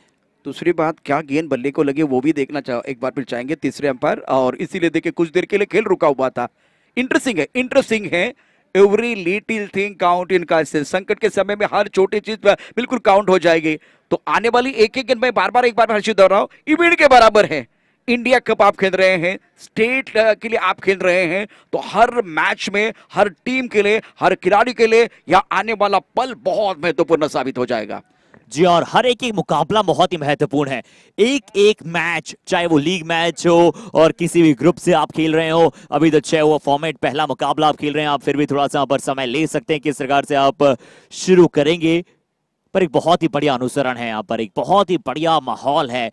दूसरी बात क्या गेंद बल्ले को लगे वो भी देखना चाह एक बार फिर चाहेंगे तीसरे अंपायर और इसीलिए देखे कुछ देर के लिए खेल रुका हुआ था इंटरेस्टिंग है इंटरेस्टिंग है every little thing count in का संकट के समय में हर छोटी चीज बिल्कुल काउंट हो जाएगी तो आने वाली एक एक गेंद में बार बार एक बार हर्षित दोहराओ इवेंट के बराबर है इंडिया कप आप खेल रहे हैं स्टेट के लिए आप खेल रहे हैं तो हर मैच में हर टीम के लिए हर खिलाड़ी के लिए यह आने वाला पल बहुत महत्वपूर्ण साबित हो जाएगा जी हाँ, और हर एक एक मुकाबला बहुत ही महत्वपूर्ण है एक एक मैच चाहे वो लीग मैच हो और किसी भी ग्रुप से आप खेल रहे हो अभी तो चाहे वो फॉर्मेट पहला मुकाबला आप खेल रहे हैं आप फिर भी थोड़ा सा पर समय ले सकते हैं किस प्रकार से आप शुरू करेंगे पर एक बहुत ही बढ़िया अनुसरण है यहाँ पर एक बहुत ही बढ़िया माहौल है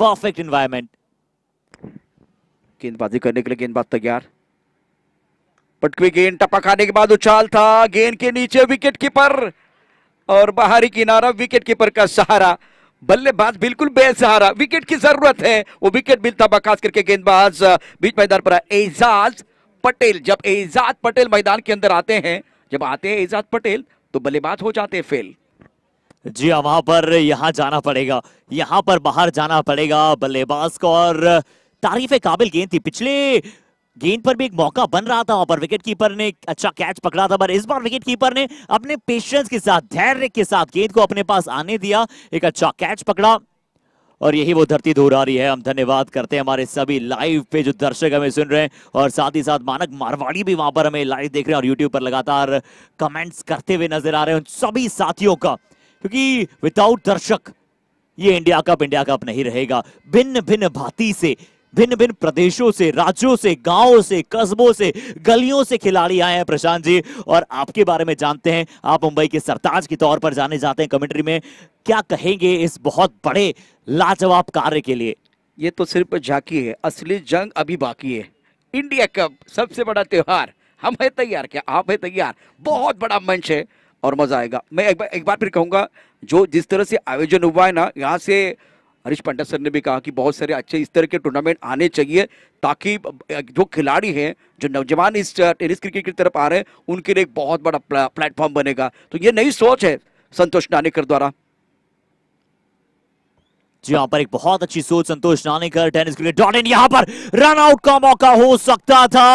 परफेक्ट इन्वायरमेंट गेंदबाजी करने के लिए गेंदबाज तैयार पटकी गेंद टपक आने के बाद उछाल था गेंद के नीचे विकेट कीपर और बाहरी किनारा विकेट कीपर का सहारा बल्लेबाज बिल्कुल बेसहारा विकेट की जरूरत है वो विकेट मिलता था करके गेंदबाज बीच मैदान पर एजाज पटेल जब एजाज पटेल मैदान के अंदर आते हैं जब आते हैं एजाज पटेल तो बल्लेबाज हो जाते हैं फेल जी हाँ, वहां पर यहां जाना पड़ेगा यहां पर बाहर जाना पड़ेगा बल्लेबाज को और तारीफ काबिल गेंद थी पिछले गेंद पर भी एक मौका बन रहा था वहां पर विकेट कीपर ने अच्छा कैच पकड़ा था पर इस बार विकेट कीपर ने अपने पेशेंस के साथ धैर्य के साथ गेंद को अपने पास आने दिया एक अच्छा कैच पकड़ा और यही वो धरती दोहरा रही है हम धन्यवाद करते हैं हमारे सभी लाइव पे जो दर्शक हमें सुन रहे हैं और साथ ही साथ मानक मारवाड़ी भी वहां पर हमें लाइव देख रहे हैं और यूट्यूब पर लगातार कमेंट्स करते हुए नजर आ रहे हैं उन सभी साथियों का क्योंकि विदाउट दर्शक ये इंडिया कप इंडिया कप नहीं रहेगा भिन्न भिन्न भांति से भिन्न भिन्न प्रदेशों से राज्यों से गांवों से कस्बों से गलियों से खिलाड़ी आए हैं प्रशांत जी और आपके बारे में जानते हैं आप मुंबई के सरताज के तौर पर जाने जाते हैं कमेंट्री में क्या कहेंगे इस बहुत बड़े लाजवाब कार्य के लिए ये तो सिर्फ झाकी है असली जंग अभी बाकी है इंडिया कप सबसे बड़ा त्यौहार हम है तैयार क्या आप है तैयार बहुत बड़ा मंच है और मजा आएगा मैं एक बार एक बार फिर कहूँगा जो जिस तरह से आयोजन हुआ है ना यहाँ से हरीश पंडा सर ने भी कहा कि बहुत सारे अच्छे इस तरह के टूर्नामेंट आने चाहिए ताकि जो खिलाड़ी हैं जो नौजवान इस टेनिस क्रिकेट की तरफ आ रहे हैं उनके लिए एक बहुत बड़ा प्लेटफॉर्म बनेगा तो ये नई सोच है संतोष नानेकर द्वारा जी यहाँ पर एक बहुत अच्छी सोच संतोष नानेकर टेनिस के लिए डॉट इन यहाँ पर रन आउट का मौका हो सकता था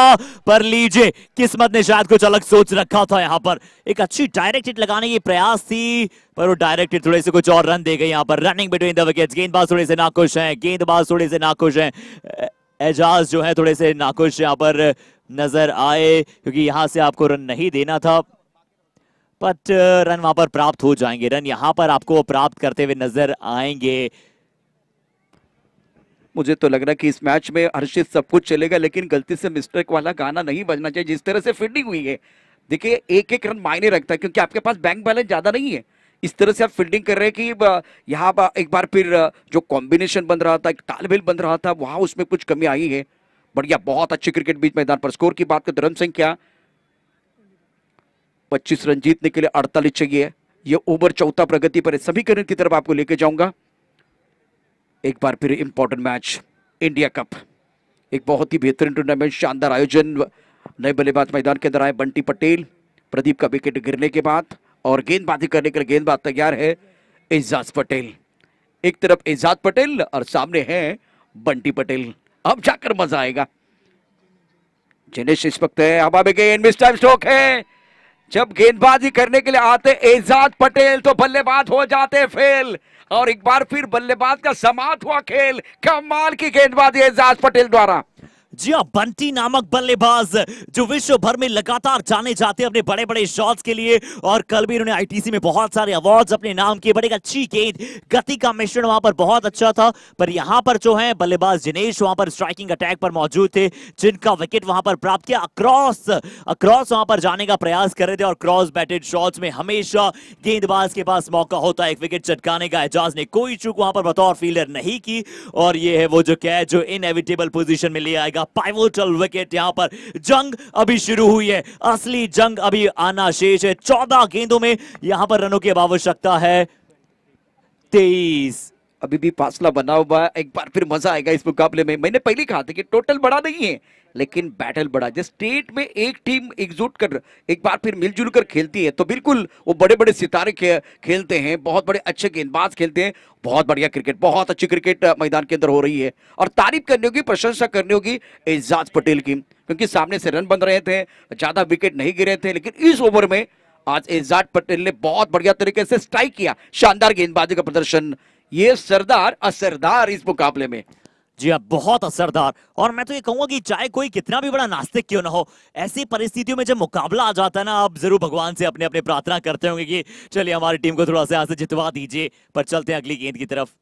पर लीजिए किस्मत ने शायद कुछ अलग सोच रखा था यहाँ पर एक अच्छी डायरेक्ट हिट लगाने की प्रयास थी पर वो डायरेक्ट थोड़े से कुछ और रन दे गए यहाँ पर रनिंग बिटवीन द विकेट गेंदबाज थोड़े से नाखुश है गेंदबाज थोड़े से नाखुश है एजाज जो है थोड़े से नाखुश यहाँ पर नजर आए क्योंकि यहां से आपको रन नहीं देना था बट रन वहां पर प्राप्त हो जाएंगे रन यहां पर आपको प्राप्त करते हुए नजर आएंगे मुझे तो लग रहा है कि इस मैच में हर्षित सब कुछ चलेगा लेकिन गलती से मिस्टेक वाला गाना नहीं बजना चाहिए जिस तरह से फील्डिंग हुई है देखिए एक एक रन मायने रखता है क्योंकि आपके पास बैंक बैलेंस ज़्यादा नहीं है इस तरह से आप फील्डिंग कर रहे हैं कि यहाँ एक बार फिर जो कॉम्बिनेशन बन रहा था एक तालमेल बन रहा था वहाँ उसमें कुछ कमी आई है बढ़िया बहुत अच्छे क्रिकेट बीच मैदान पर स्कोर की बात करें तो रन संख्या पच्चीस रन जीतने के लिए अड़तालीस चाहिए यह ओवर चौथा प्रगति पर है सभी करण की तरफ आपको लेके जाऊंगा एक बार फिर इम्पोर्टेंट मैच इंडिया कप एक बहुत ही बेहतरीन टूर्नामेंट शानदार आयोजन नए बल्लेबाज मैदान के अंदर आए बंटी पटेल प्रदीप का विकेट गिरने के बाद और गेंदबाजी करने के लिए गेंदबाज तैयार है एजाज पटेल एक तरफ एजाज पटेल और सामने है बंटी पटेल अब जाकर मजा आएगा जिनेश इस वक्त है जब गेंदबाजी करने के लिए आते एजाज पटेल तो बल्लेबाज हो जाते फेल और एक बार फिर बल्लेबाज का समाप्त हुआ खेल कमाल की गेंदबाजी एजाज पटेल द्वारा जी हाँ बंटी नामक बल्लेबाज जो विश्व भर में लगातार जाने जाते अपने बड़े बड़े शॉट्स के लिए और कल भी उन्होंने आईटीसी में बहुत सारे अवार्ड्स अपने नाम किए बड़े अच्छी गेंद गति का मिश्रण वहां पर बहुत अच्छा था पर यहां पर जो है बल्लेबाज जिनेश वहां पर स्ट्राइकिंग अटैक पर मौजूद थे जिनका विकेट वहां पर प्राप्त किया अक्रॉस अक्रॉस वहां पर जाने का प्रयास कर रहे थे और क्रॉस बैटेड शॉट्स में हमेशा गेंदबाज के पास मौका होता है एक विकेट चटकाने का एजाज ने कोई चूक वहां पर बतौर फील्डर नहीं की और ये है वो जो कैच जो इन पोजीशन में ले आएगा पाइवोटल विकेट यहां पर जंग अभी शुरू हुई है असली जंग अभी आना शेष है चौदह गेंदों में यहां पर रनों की आवश्यकता है तेईस अभी भी फासला बना हुआ है एक बार फिर मजा आएगा इस मुकाबले में मैंने पहले कहा था कि टोटल बड़ा नहीं है लेकिन बैटल बड़ा जिस स्टेट में एक टीम एकजुट कर एक बार फिर मिलजुल कर खेलती है तो बिल्कुल वो बड़े बड़े सितारे खे, खेलते हैं बहुत बड़े अच्छे गेंदबाज खेलते हैं बहुत बढ़िया क्रिकेट बहुत अच्छी क्रिकेट मैदान के अंदर हो रही है और तारीफ करनी होगी प्रशंसा करनी होगी एजाज पटेल की क्योंकि सामने से रन बन रहे थे ज़्यादा विकेट नहीं गिरे थे लेकिन इस ओवर में आज एजाज पटेल ने बहुत बढ़िया तरीके से स्ट्राइक किया शानदार गेंदबाजी का प्रदर्शन ये सरदार असरदार इस मुकाबले में जी हाँ बहुत असरदार और मैं तो ये कहूंगा कि चाहे कोई कितना भी बड़ा नास्तिक क्यों ना हो ऐसी परिस्थितियों में जब मुकाबला आ जाता है ना आप जरूर भगवान से अपने अपने प्रार्थना करते होंगे कि चलिए हमारी टीम को थोड़ा सा से जितवा दीजिए पर चलते हैं अगली गेंद की तरफ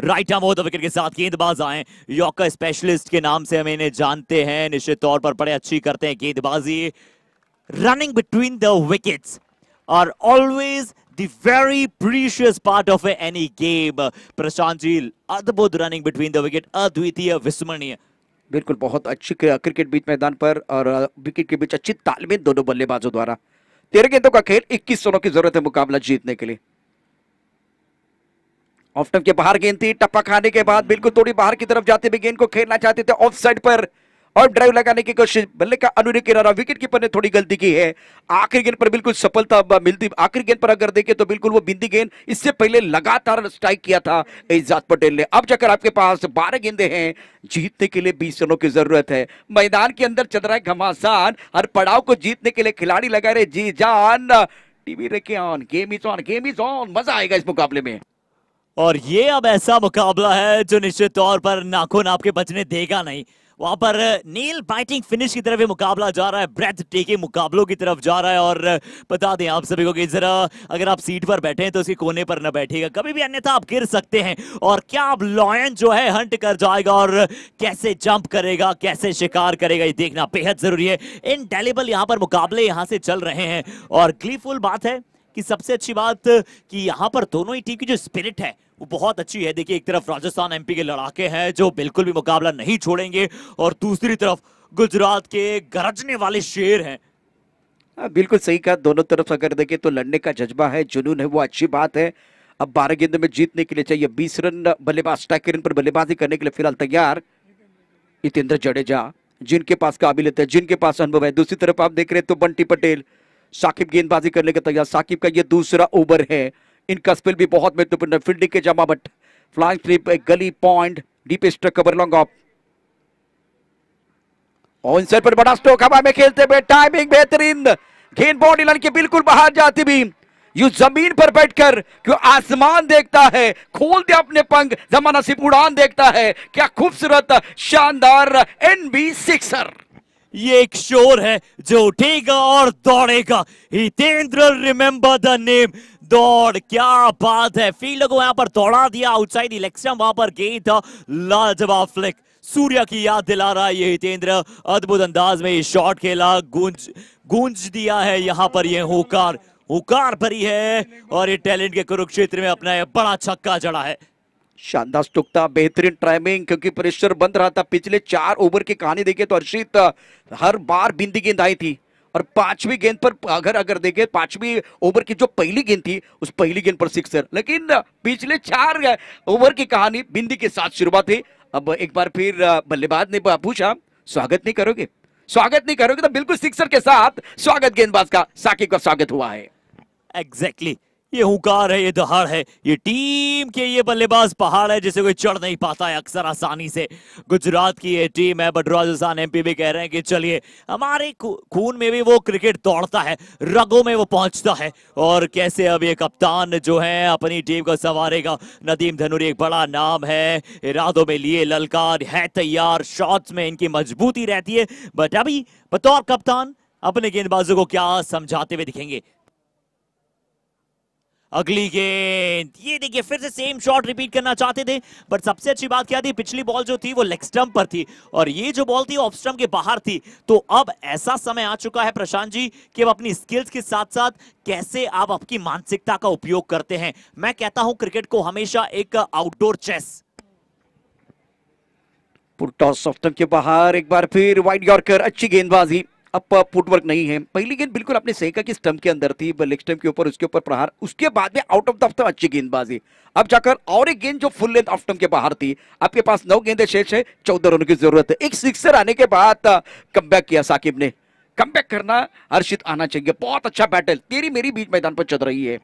राइट आर्म ओवर विकेट के साथ गेंदबाज आए यॉकर स्पेशलिस्ट के नाम से हम इन्हें जानते हैं निश्चित तौर पर बड़े अच्छी करते हैं गेंदबाजी रनिंग बिटवीन द विकेट्स और always the very precious part of any game. Prashant ji, अद्भुत रनिंग बिटवीन द विकेट अद्वितीय विस्मरणीय बिल्कुल बहुत अच्छी क्रिकेट बीच मैदान पर और विकेट के बीच अच्छी तालमेल दोनों बल्लेबाजों द्वारा तेरह गेंदों का खेल इक्कीस सोनों की जरूरत है मुकाबला जीतने के लिए ऑफ के बाहर गेंद थी टप्पा खाने के बाद बिल्कुल थोड़ी बाहर की तरफ जाते हुए गेंद को खेलना चाहते थे ऑफ साइड पर और ड्राइव लगाने की कोशिश बल्ले का अनुरी किनारा विकेट कीपर ने थोड़ी गलती की है आखिरी गेंद पर बिल्कुल सफलता मिलती आखिरी गेंद पर अगर देखे तो बिल्कुल वो बिंदी गेंद इससे पहले लगातार स्ट्राइक किया था एजाज पटेल ने अब जाकर आपके पास बारह गेंदे हैं जीतने के लिए बीस रनों की जरूरत है मैदान के अंदर चल रहा है घमासान हर पड़ाव को जीतने के लिए खिलाड़ी लगा रहे जी जान टीवी रखे on game is on game is on मजा आएगा इस मुकाबले में और ये अब ऐसा मुकाबला है जो निश्चित तौर पर नाखून आपके बचने देगा नहीं वहां पर नील बाइटिंग फिनिश की तरफ ये मुकाबला जा रहा है ब्रेथ टेकिंग मुकाबलों की तरफ जा रहा है और बता दें आप सभी को कि जरा अगर आप सीट पर बैठे हैं तो उसके कोने पर ना बैठेगा कभी भी अन्यथा आप गिर सकते हैं और क्या आप लॉयन जो है हंट कर जाएगा और कैसे जंप करेगा कैसे शिकार करेगा ये देखना बेहद जरूरी है इनडेलेबल यहाँ पर मुकाबले यहाँ से चल रहे हैं और ग्लीफुल बात है कि सबसे अच्छी बात कि यहाँ पर दोनों ही टीम की जो स्पिरिट है वो बहुत अच्छी है देखिए एक तरफ राजस्थान एमपी के लड़ाके हैं जो बिल्कुल भी मुकाबला नहीं छोड़ेंगे और दूसरी तरफ गुजरात के गरजने वाले शेर हैं हाँ, बिल्कुल सही कहा दोनों तरफ अगर देखे तो लड़ने का जज्बा है जुनून है वो अच्छी बात है अब बारह गेंद में जीतने के लिए चाहिए बीस रन बल्लेबाज रन पर बल्लेबाजी करने के लिए फिलहाल तैयार जितेंद्र जडेजा जिनके पास काबिलियत है जिनके पास अनुभव है दूसरी तरफ आप देख रहे हैं तो बंटी पटेल साकिब गेंदबाजी करने का तैयार साकिब का यह दूसरा ओवर है इनका स्पेल भी बहुत महत्वपूर्ण है फील्डिंग के जमा but flying slip gully point deep struck cover long off और इंसर पर बड़ा स्ट्रोक हवा में खेलते हुए टाइमिंग बेहतरीन गेंद बॉडी लाइन के बिल्कुल बाहर जाती भी यू जमीन पर बैठकर क्यों आसमान देखता है खोल दे अपने पंख जमाना सिर्फ उड़ान देखता है क्या खूबसूरत शानदार एनबी सिक्सर ये एक शोर है जो उठेगा और दौड़ेगा हितेंद्र रिमेंबर द नेम दौड़ क्या बात है फील्ड को यहां पर दौड़ा दिया आउटसाइड इलेक्शन वहां पर गई था लाजवाब फ्लिक सूर्य की याद दिला रहा है ये हितेंद्र अद्भुत अंदाज में ये शॉट खेला गूंज गूंज दिया है यहां पर ये होकार होकार भरी है और ये टैलेंट के कुरुक्षेत्र में अपना बड़ा छक्का जड़ा है शानदार टुकता बेहतरीन टाइमिंग क्योंकि प्रेशर बंद रहा था पिछले चार ओवर की कहानी देखे तो अर्षित हर बार बिंदी गेंद आई थी और पांचवी गेंद पर अगर अगर देखे पांचवी ओवर की जो पहली गेंद थी उस पहली गेंद पर सिक्सर लेकिन पिछले चार ओवर की कहानी बिंदी के साथ शुरुआत हुई अब एक बार फिर बल्लेबाज ने पूछा स्वागत नहीं करोगे स्वागत नहीं करोगे तो बिल्कुल सिक्सर के साथ स्वागत गेंदबाज का साकी का स्वागत हुआ है एग्जैक्टली exactly. ये हुकार है ये दहाड़ है ये टीम के ये बल्लेबाज पहाड़ है जिसे कोई चढ़ नहीं पाता है अक्सर आसानी से गुजरात की ये टीम है बट राजस्थान एमपी भी कह रहे हैं कि चलिए हमारे खून में भी वो क्रिकेट दौड़ता है रगों में वो पहुंचता है और कैसे अब ये कप्तान जो है अपनी टीम को संवारेगा नदीम धनुरी एक बड़ा नाम है इरादों में लिए ललकार है तैयार शॉर्ट्स में इनकी मजबूती रहती है बट अभी बतौर कप्तान अपने गेंदबाजों को क्या समझाते हुए दिखेंगे अगली गेंद ये देखिए फिर से सेम शॉट रिपीट करना चाहते थे बट सबसे अच्छी बात क्या थी पिछली बॉल जो थी वो लेग स्टंप पर थी और ये जो बॉल थी ऑफ स्टंप के बाहर थी तो अब ऐसा समय आ चुका है प्रशांत जी कि अब अपनी स्किल्स के साथ साथ कैसे आप आपकी मानसिकता का उपयोग करते हैं मैं कहता हूं क्रिकेट को हमेशा एक outdoor chess put toss off के बाहर एक बार फिर वाइट यॉर्कर अच्छी गेंदबाजी अब फुटवर्क नहीं है पहली गेंद बिल्कुल आपने सही कहा कि स्टम्प के अंदर थी लेग स्टम्प के ऊपर उसके ऊपर प्रहार उसके बाद में आउट ऑफ द स्टम्प अच्छी गेंदबाजी अब जाकर और एक गेंद जो फुल लेंथ ऑफ स्टम्प के बाहर थी आपके पास नौ गेंदे शेष है चौदह रन की जरूरत है एक सिक्सर आने के बाद कम किया साकिब ने कम करना हर्षित आना चाहिए बहुत अच्छा बैटल तेरी मेरी बीच मैदान पर चल रही है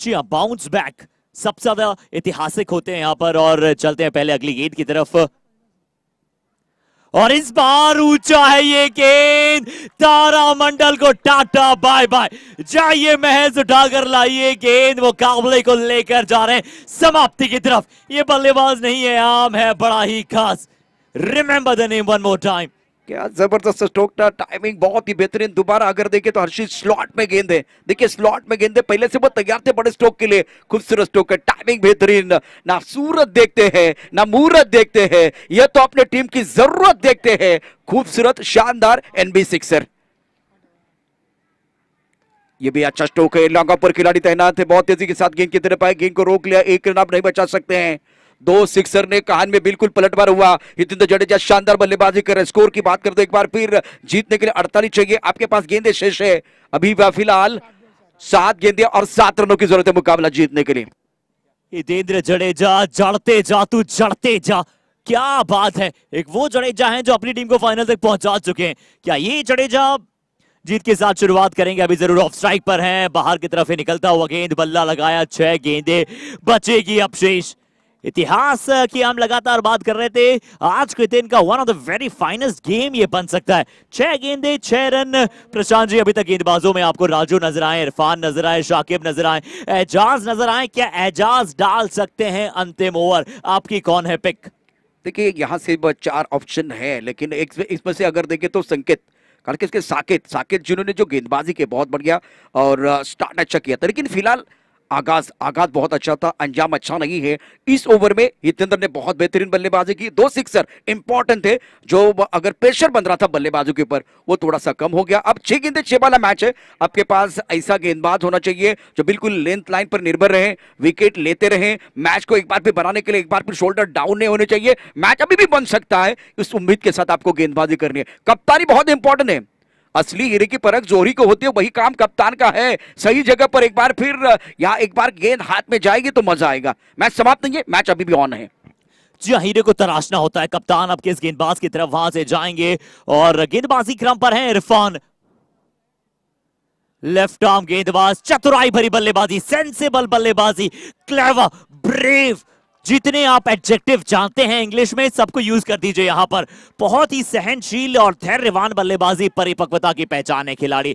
जी बाउंस हाँ, बैक सबसे ज्यादा ऐतिहासिक होते हैं यहां पर और चलते हैं पहले अगली गेंद की तरफ और इस बार ऊंचा है ये गेंद मंडल को टाटा बाय बाय जाइए महज उठाकर लाइए गेंद वो काबले को लेकर जा रहे हैं समाप्ति की तरफ ये बल्लेबाज नहीं है आम है बड़ा ही खास remember the name one more time क्या जबरदस्त स्ट्रोक था टाइमिंग बहुत ही बेहतरीन दोबारा अगर देखे तो हर्षित स्लॉट में गेंद है देखिए स्लॉट में गेंद है पहले से वो तैयार थे बड़े स्ट्रोक के लिए खूबसूरत स्ट्रोक है टाइमिंग बेहतरीन ना सूरत देखते हैं ना मुहूर्त देखते हैं यह तो अपने टीम की जरूरत देखते हैं खूबसूरत शानदार एनबी सिक्सर ये भी अच्छा स्ट्रोक है लॉन्ग पर खिलाड़ी तैनात है बहुत तेजी के साथ गेंद की तरफ आए गेंद को रोक लिया एक रन आप नहीं बचा सकते हैं दो सिक्सर ने कहान में बिल्कुल पलटवार हुआ हितेंद्र जडेजा शानदार बल्लेबाजी कर रहे स्कोर की बात करते एक बार फिर जीतने के लिए अड़तालीस चाहिए आपके पास गेंदे शेष है अभी फिलहाल सात गेंदे और सात रनों की जरूरत है मुकाबला जीतने के लिए हितेंद्र जडेजा जड़ते जा तू जड़ते जा क्या बात है एक वो जडेजा है जो अपनी टीम को फाइनल तक पहुंचा चुके हैं क्या ये जडेजा जीत के साथ शुरुआत करेंगे अभी जरूर ऑफ स्ट्राइक पर हैं बाहर की तरफ ही निकलता हुआ गेंद बल्ला लगाया छह गेंदे बचेगी अब शेष इतिहास की हम लगातार बात कर रहे थे आज के दिन का one of the very finest game ये बन सकता है छह गेंदे छह रन प्रशांत जी अभी तक गेंदबाजों में आपको राजू नजर आए इरफान नजर आए शाकिब नजर आए एजाज नजर आए क्या एजाज डाल सकते हैं अंतिम ओवर आपकी कौन है पिक देखिए यहाँ से चार ऑप्शन है लेकिन इसमें से अगर देखे तो संकेत कारण इसके साकेत साकेत जिन्होंने जो गेंदबाजी के बहुत बढ़िया और स्टार्ट अच्छा किया था लेकिन फिलहाल आगाज आगाज बहुत अच्छा था अंजाम अच्छा नहीं है इस ओवर में हितेंद्र ने बहुत बेहतरीन बल्लेबाजी की दो सिक्सर इंपॉर्टेंट थे जो अगर प्रेशर बन रहा था बल्लेबाजों के ऊपर वो थोड़ा सा कम हो गया अब छह गेंदे छह वाला मैच है आपके पास ऐसा गेंदबाज होना चाहिए जो बिल्कुल लेंथ लाइन पर निर्भर रहे विकेट लेते रहे मैच को एक बार फिर बनाने के लिए एक बार फिर शोल्डर डाउन नहीं होने चाहिए मैच अभी भी बन सकता है इस उम्मीद के साथ आपको गेंदबाजी करनी है कप्तानी बहुत इंपॉर्टेंट है असली हीरे की परख जोहरी को होती है वही काम कप्तान का है सही जगह पर एक बार फिर यहाँ एक बार गेंद हाथ में जाएगी तो मजा आएगा मैच समाप्त नहीं है मैच अभी भी ऑन है जी हाँ, हीरे को तराशना होता है कप्तान अब किस गेंदबाज की तरफ वहां से जाएंगे और गेंदबाजी क्रम पर है इरफान लेफ्ट आर्म गेंदबाज चतुराई भरी बल्लेबाजी सेंसेबल बल्लेबाजी क्लेवर ब्रेव जितने आप एडजेक्टिव जानते हैं इंग्लिश में सबको यूज कर दीजिए यहां पर बहुत ही सहनशील और धैर्यवान बल्लेबाजी परिपक्वता की पहचान है खिलाड़ी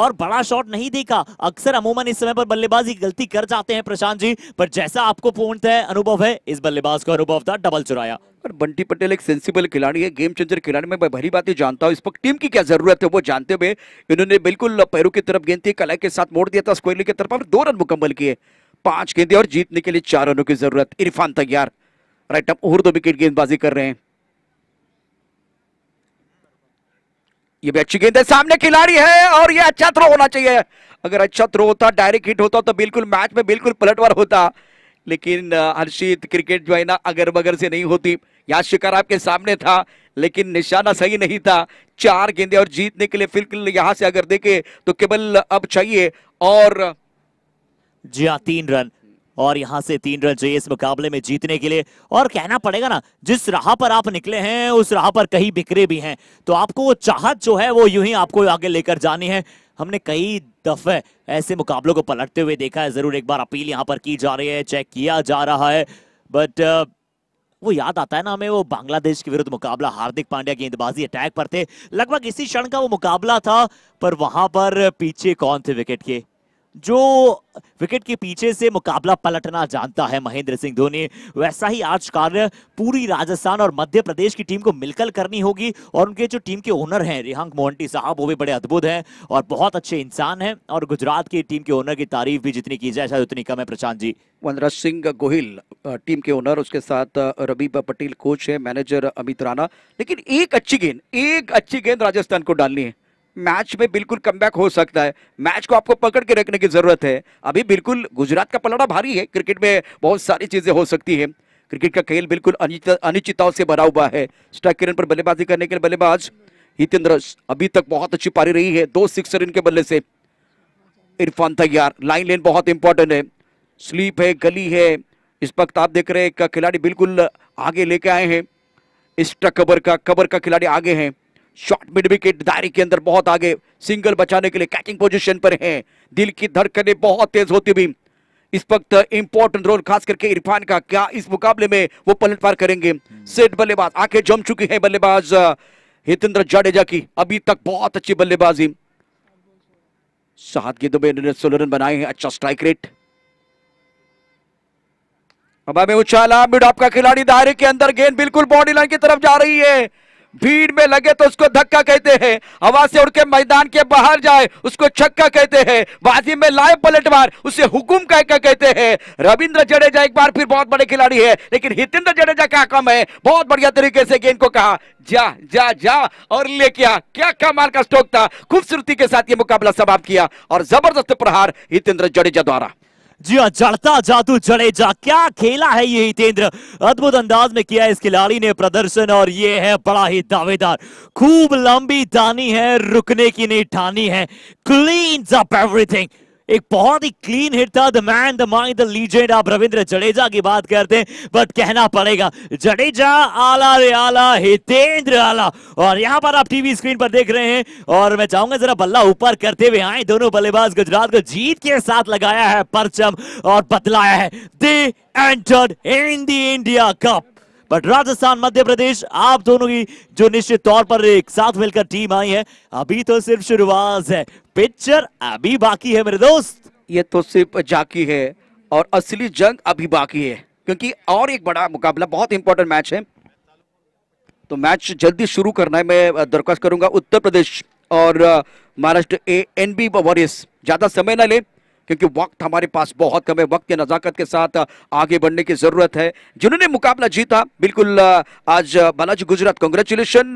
और बड़ा शॉट नहीं देखा अक्सर अमूमन इस समय पर बल्लेबाजी गलती कर जाते हैं प्रशांत जी पर जैसा आपको पूर्णतः अनुभव है इस बल्लेबाज का अनुभव था डबल चुराया पर बंटी पटेल एक सेंसिबल खिलाड़ी है गेम चेंजर खिलाड़ी में मैं भरी बातें जानता हूँ इस पर टीम की क्या जरूरत है वो जानते हुए इन्होंने बिल्कुल पैरों की तरफ गेंद थी कलाई के साथ मोड़ दिया था स्क्वेली की तरफ और दो रन मुकम्मल किए पांच गेंदे और जीतने के लिए चार रनों की जरूरत इरफान तैयार राइट अब ओहर दो विकेट गेंदबाजी कर रहे हैं ये भी अच्छी गेंद है सामने खिलाड़ी है और ये अच्छा थ्रो होना चाहिए अगर अच्छा थ्रो होता डायरेक्ट हिट होता तो बिल्कुल मैच में बिल्कुल पलटवार होता लेकिन हर्षित क्रिकेट जो है ना अगर बगर से नहीं होती यहाँ शिकार आपके सामने था लेकिन निशाना सही नहीं था चार गेंदे और जीतने के लिए फिलकुल यहां से अगर देखे तो केवल अब चाहिए और जी हाँ तीन रन और यहां से तीन रन चाहिए इस मुकाबले में जीतने के लिए और कहना पड़ेगा ना जिस राह पर आप निकले हैं उस राह पर कहीं बिखरे भी हैं तो आपको वो चाहत जो है वो यूं ही आपको आगे लेकर जानी है हमने कई दफे ऐसे मुकाबलों को पलटते हुए देखा है जरूर एक बार अपील यहां पर की जा रही है चेक किया जा रहा है बट वो याद आता है ना हमें वो बांग्लादेश के विरुद्ध मुकाबला हार्दिक पांड्या गेंदबाजी अटैक पर थे लगभग इसी क्षण का वो मुकाबला था पर वहां पर पीछे कौन थे विकेट के जो विकेट के पीछे से मुकाबला पलटना जानता है महेंद्र सिंह धोनी वैसा ही आज कार्य पूरी राजस्थान और मध्य प्रदेश की टीम को मिलकर करनी होगी और उनके जो टीम के ओनर हैं रिहांक मोहंटी साहब वो भी बड़े अद्भुत हैं और बहुत अच्छे इंसान हैं और गुजरात की टीम के ओनर की तारीफ भी जितनी की जाए शायद उतनी कम है प्रशांत जी वनराज सिंह गोहिल टीम के ओनर उसके साथ रवि पटेल कोच है मैनेजर अमित राणा लेकिन एक अच्छी गेंद एक अच्छी गेंद राजस्थान को डालनी है मैच में बिल्कुल कम हो सकता है मैच को आपको पकड़ के रखने की जरूरत है अभी बिल्कुल गुजरात का पलड़ा भारी है क्रिकेट में बहुत सारी चीजें हो सकती है क्रिकेट का खेल बिल्कुल अनिश्चितताओं से भरा हुआ है स्ट्राइक किरण पर बल्लेबाजी करने के लिए बल्लेबाज हितेंद्र अभी तक बहुत अच्छी पारी रही है दो सिक्सर इनके बल्ले से इरफान तैयार लाइन लेन बहुत इंपॉर्टेंट है स्लीप है गली है इस वक्त आप देख रहे हैं खिलाड़ी बिल्कुल आगे लेके आए हैं इस टक कबर का कबर का खिलाड़ी आगे हैं शॉट मिड विकेट दायरे के अंदर बहुत आगे सिंगल बचाने के लिए कैचिंग पोजीशन पर हैं दिल की धड़कने बहुत तेज होती हुई इस वक्त इंपॉर्टेंट रोल खास करके इरफान का क्या इस मुकाबले में वो पलटवार करेंगे सेट बल्लेबाज आके जम चुकी है बल्लेबाज हितेंद्र जाडेजा की अभी तक बहुत अच्छी बल्लेबाजी सात गेंदों में सोलह रन बनाए हैं अच्छा स्ट्राइक रेट अब हमें उछाला मिड आपका खिलाड़ी दायरे के अंदर गेंद बिल्कुल बॉडी लाइन की तरफ जा रही है भीड़ में लगे तो उसको धक्का कहते हैं हवा से उड़ के मैदान के बाहर जाए उसको छक्का कहते हैं बाजी में लाए पलटवार उसे हुकुम कहकर कहते हैं रविंद्र जडेजा एक बार फिर बहुत बड़े खिलाड़ी है लेकिन हितेंद्र जडेजा क्या कम है बहुत बढ़िया तरीके से गेंद को कहा जा जा जा और ले किया क्या कमाल का स्टोक था खूबसूरती के साथ ये मुकाबला समाप्त किया और जबरदस्त प्रहार हितेंद्र जडेजा द्वारा जी हाँ जड़ता जादू जड़ेजा क्या खेला है ये हितेंद्र अद्भुत अंदाज में किया इस खिलाड़ी ने प्रदर्शन और ये है बड़ा ही दावेदार खूब लंबी दानी है रुकने की नहीं ठानी है क्लीन अप एवरीथिंग एक बहुत ही क्लीन हिट था the man the mind the legend आप रविंद्र जडेजा की बात करते हैं बट कहना पड़ेगा जडेजा आला रे आला हितेंद्र आला और यहां पर आप टीवी स्क्रीन पर देख रहे हैं और मैं चाहूंगा जरा बल्ला ऊपर करते हुए आए दोनों बल्लेबाज गुजरात को जीत के साथ लगाया है परचम और बतलाया है they entered in the India cup but Rajasthan Madhya Pradesh आप दोनों की जो निश्चित तौर पर एक साथ मिलकर टीम आई है अभी तो सिर्फ शुरुआत है पिक्चर अभी बाकी है मेरे दोस्त ये तो सिर्फ जाकी है और असली जंग अभी बाकी है क्योंकि और एक बड़ा मुकाबला बहुत इंपॉर्टेंट मैच है तो मैच जल्दी शुरू करना है मैं दरख्वास्त करूंगा उत्तर प्रदेश और Maharashtra A N B warriors ज्यादा समय ना ले क्योंकि वक्त हमारे पास बहुत कम है वक्त के नज़ाकत के साथ आगे बढ़ने की ज़रूरत है जिन्होंने मुकाबला जीता बिल्कुल आज बालाजी गुजरात कॉन्ग्रेचुलेशन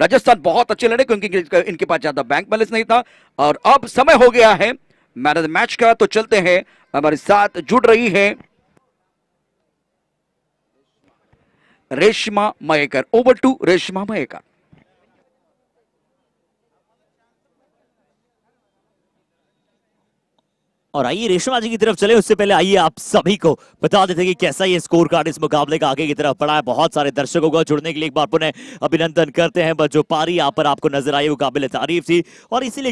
राजस्थान बहुत अच्छे लड़े क्योंकि इनके पास ज़्यादा बैंक बैलेंस नहीं था और अब समय हो गया है मैन ऑफ द मैच का तो चलते हैं हमारे साथ जुड़ रही है रेशमा मयेकर ओवर टू रेशमा मयेकर और आइए रेशमा जी की तरफ चले उससे पहले आइए आप सभी को बता देते कि कैसा ये स्कोर कार्ड इस मुकाबले का आगे की तरफ पड़ा है बहुत सारे दर्शकों का जुड़ने के लिए एक बार पुनः अभिनंदन करते हैं बस जो पारी यहाँ पर आपको नजर आई वो काबिल तारीफ थी और इसीलिए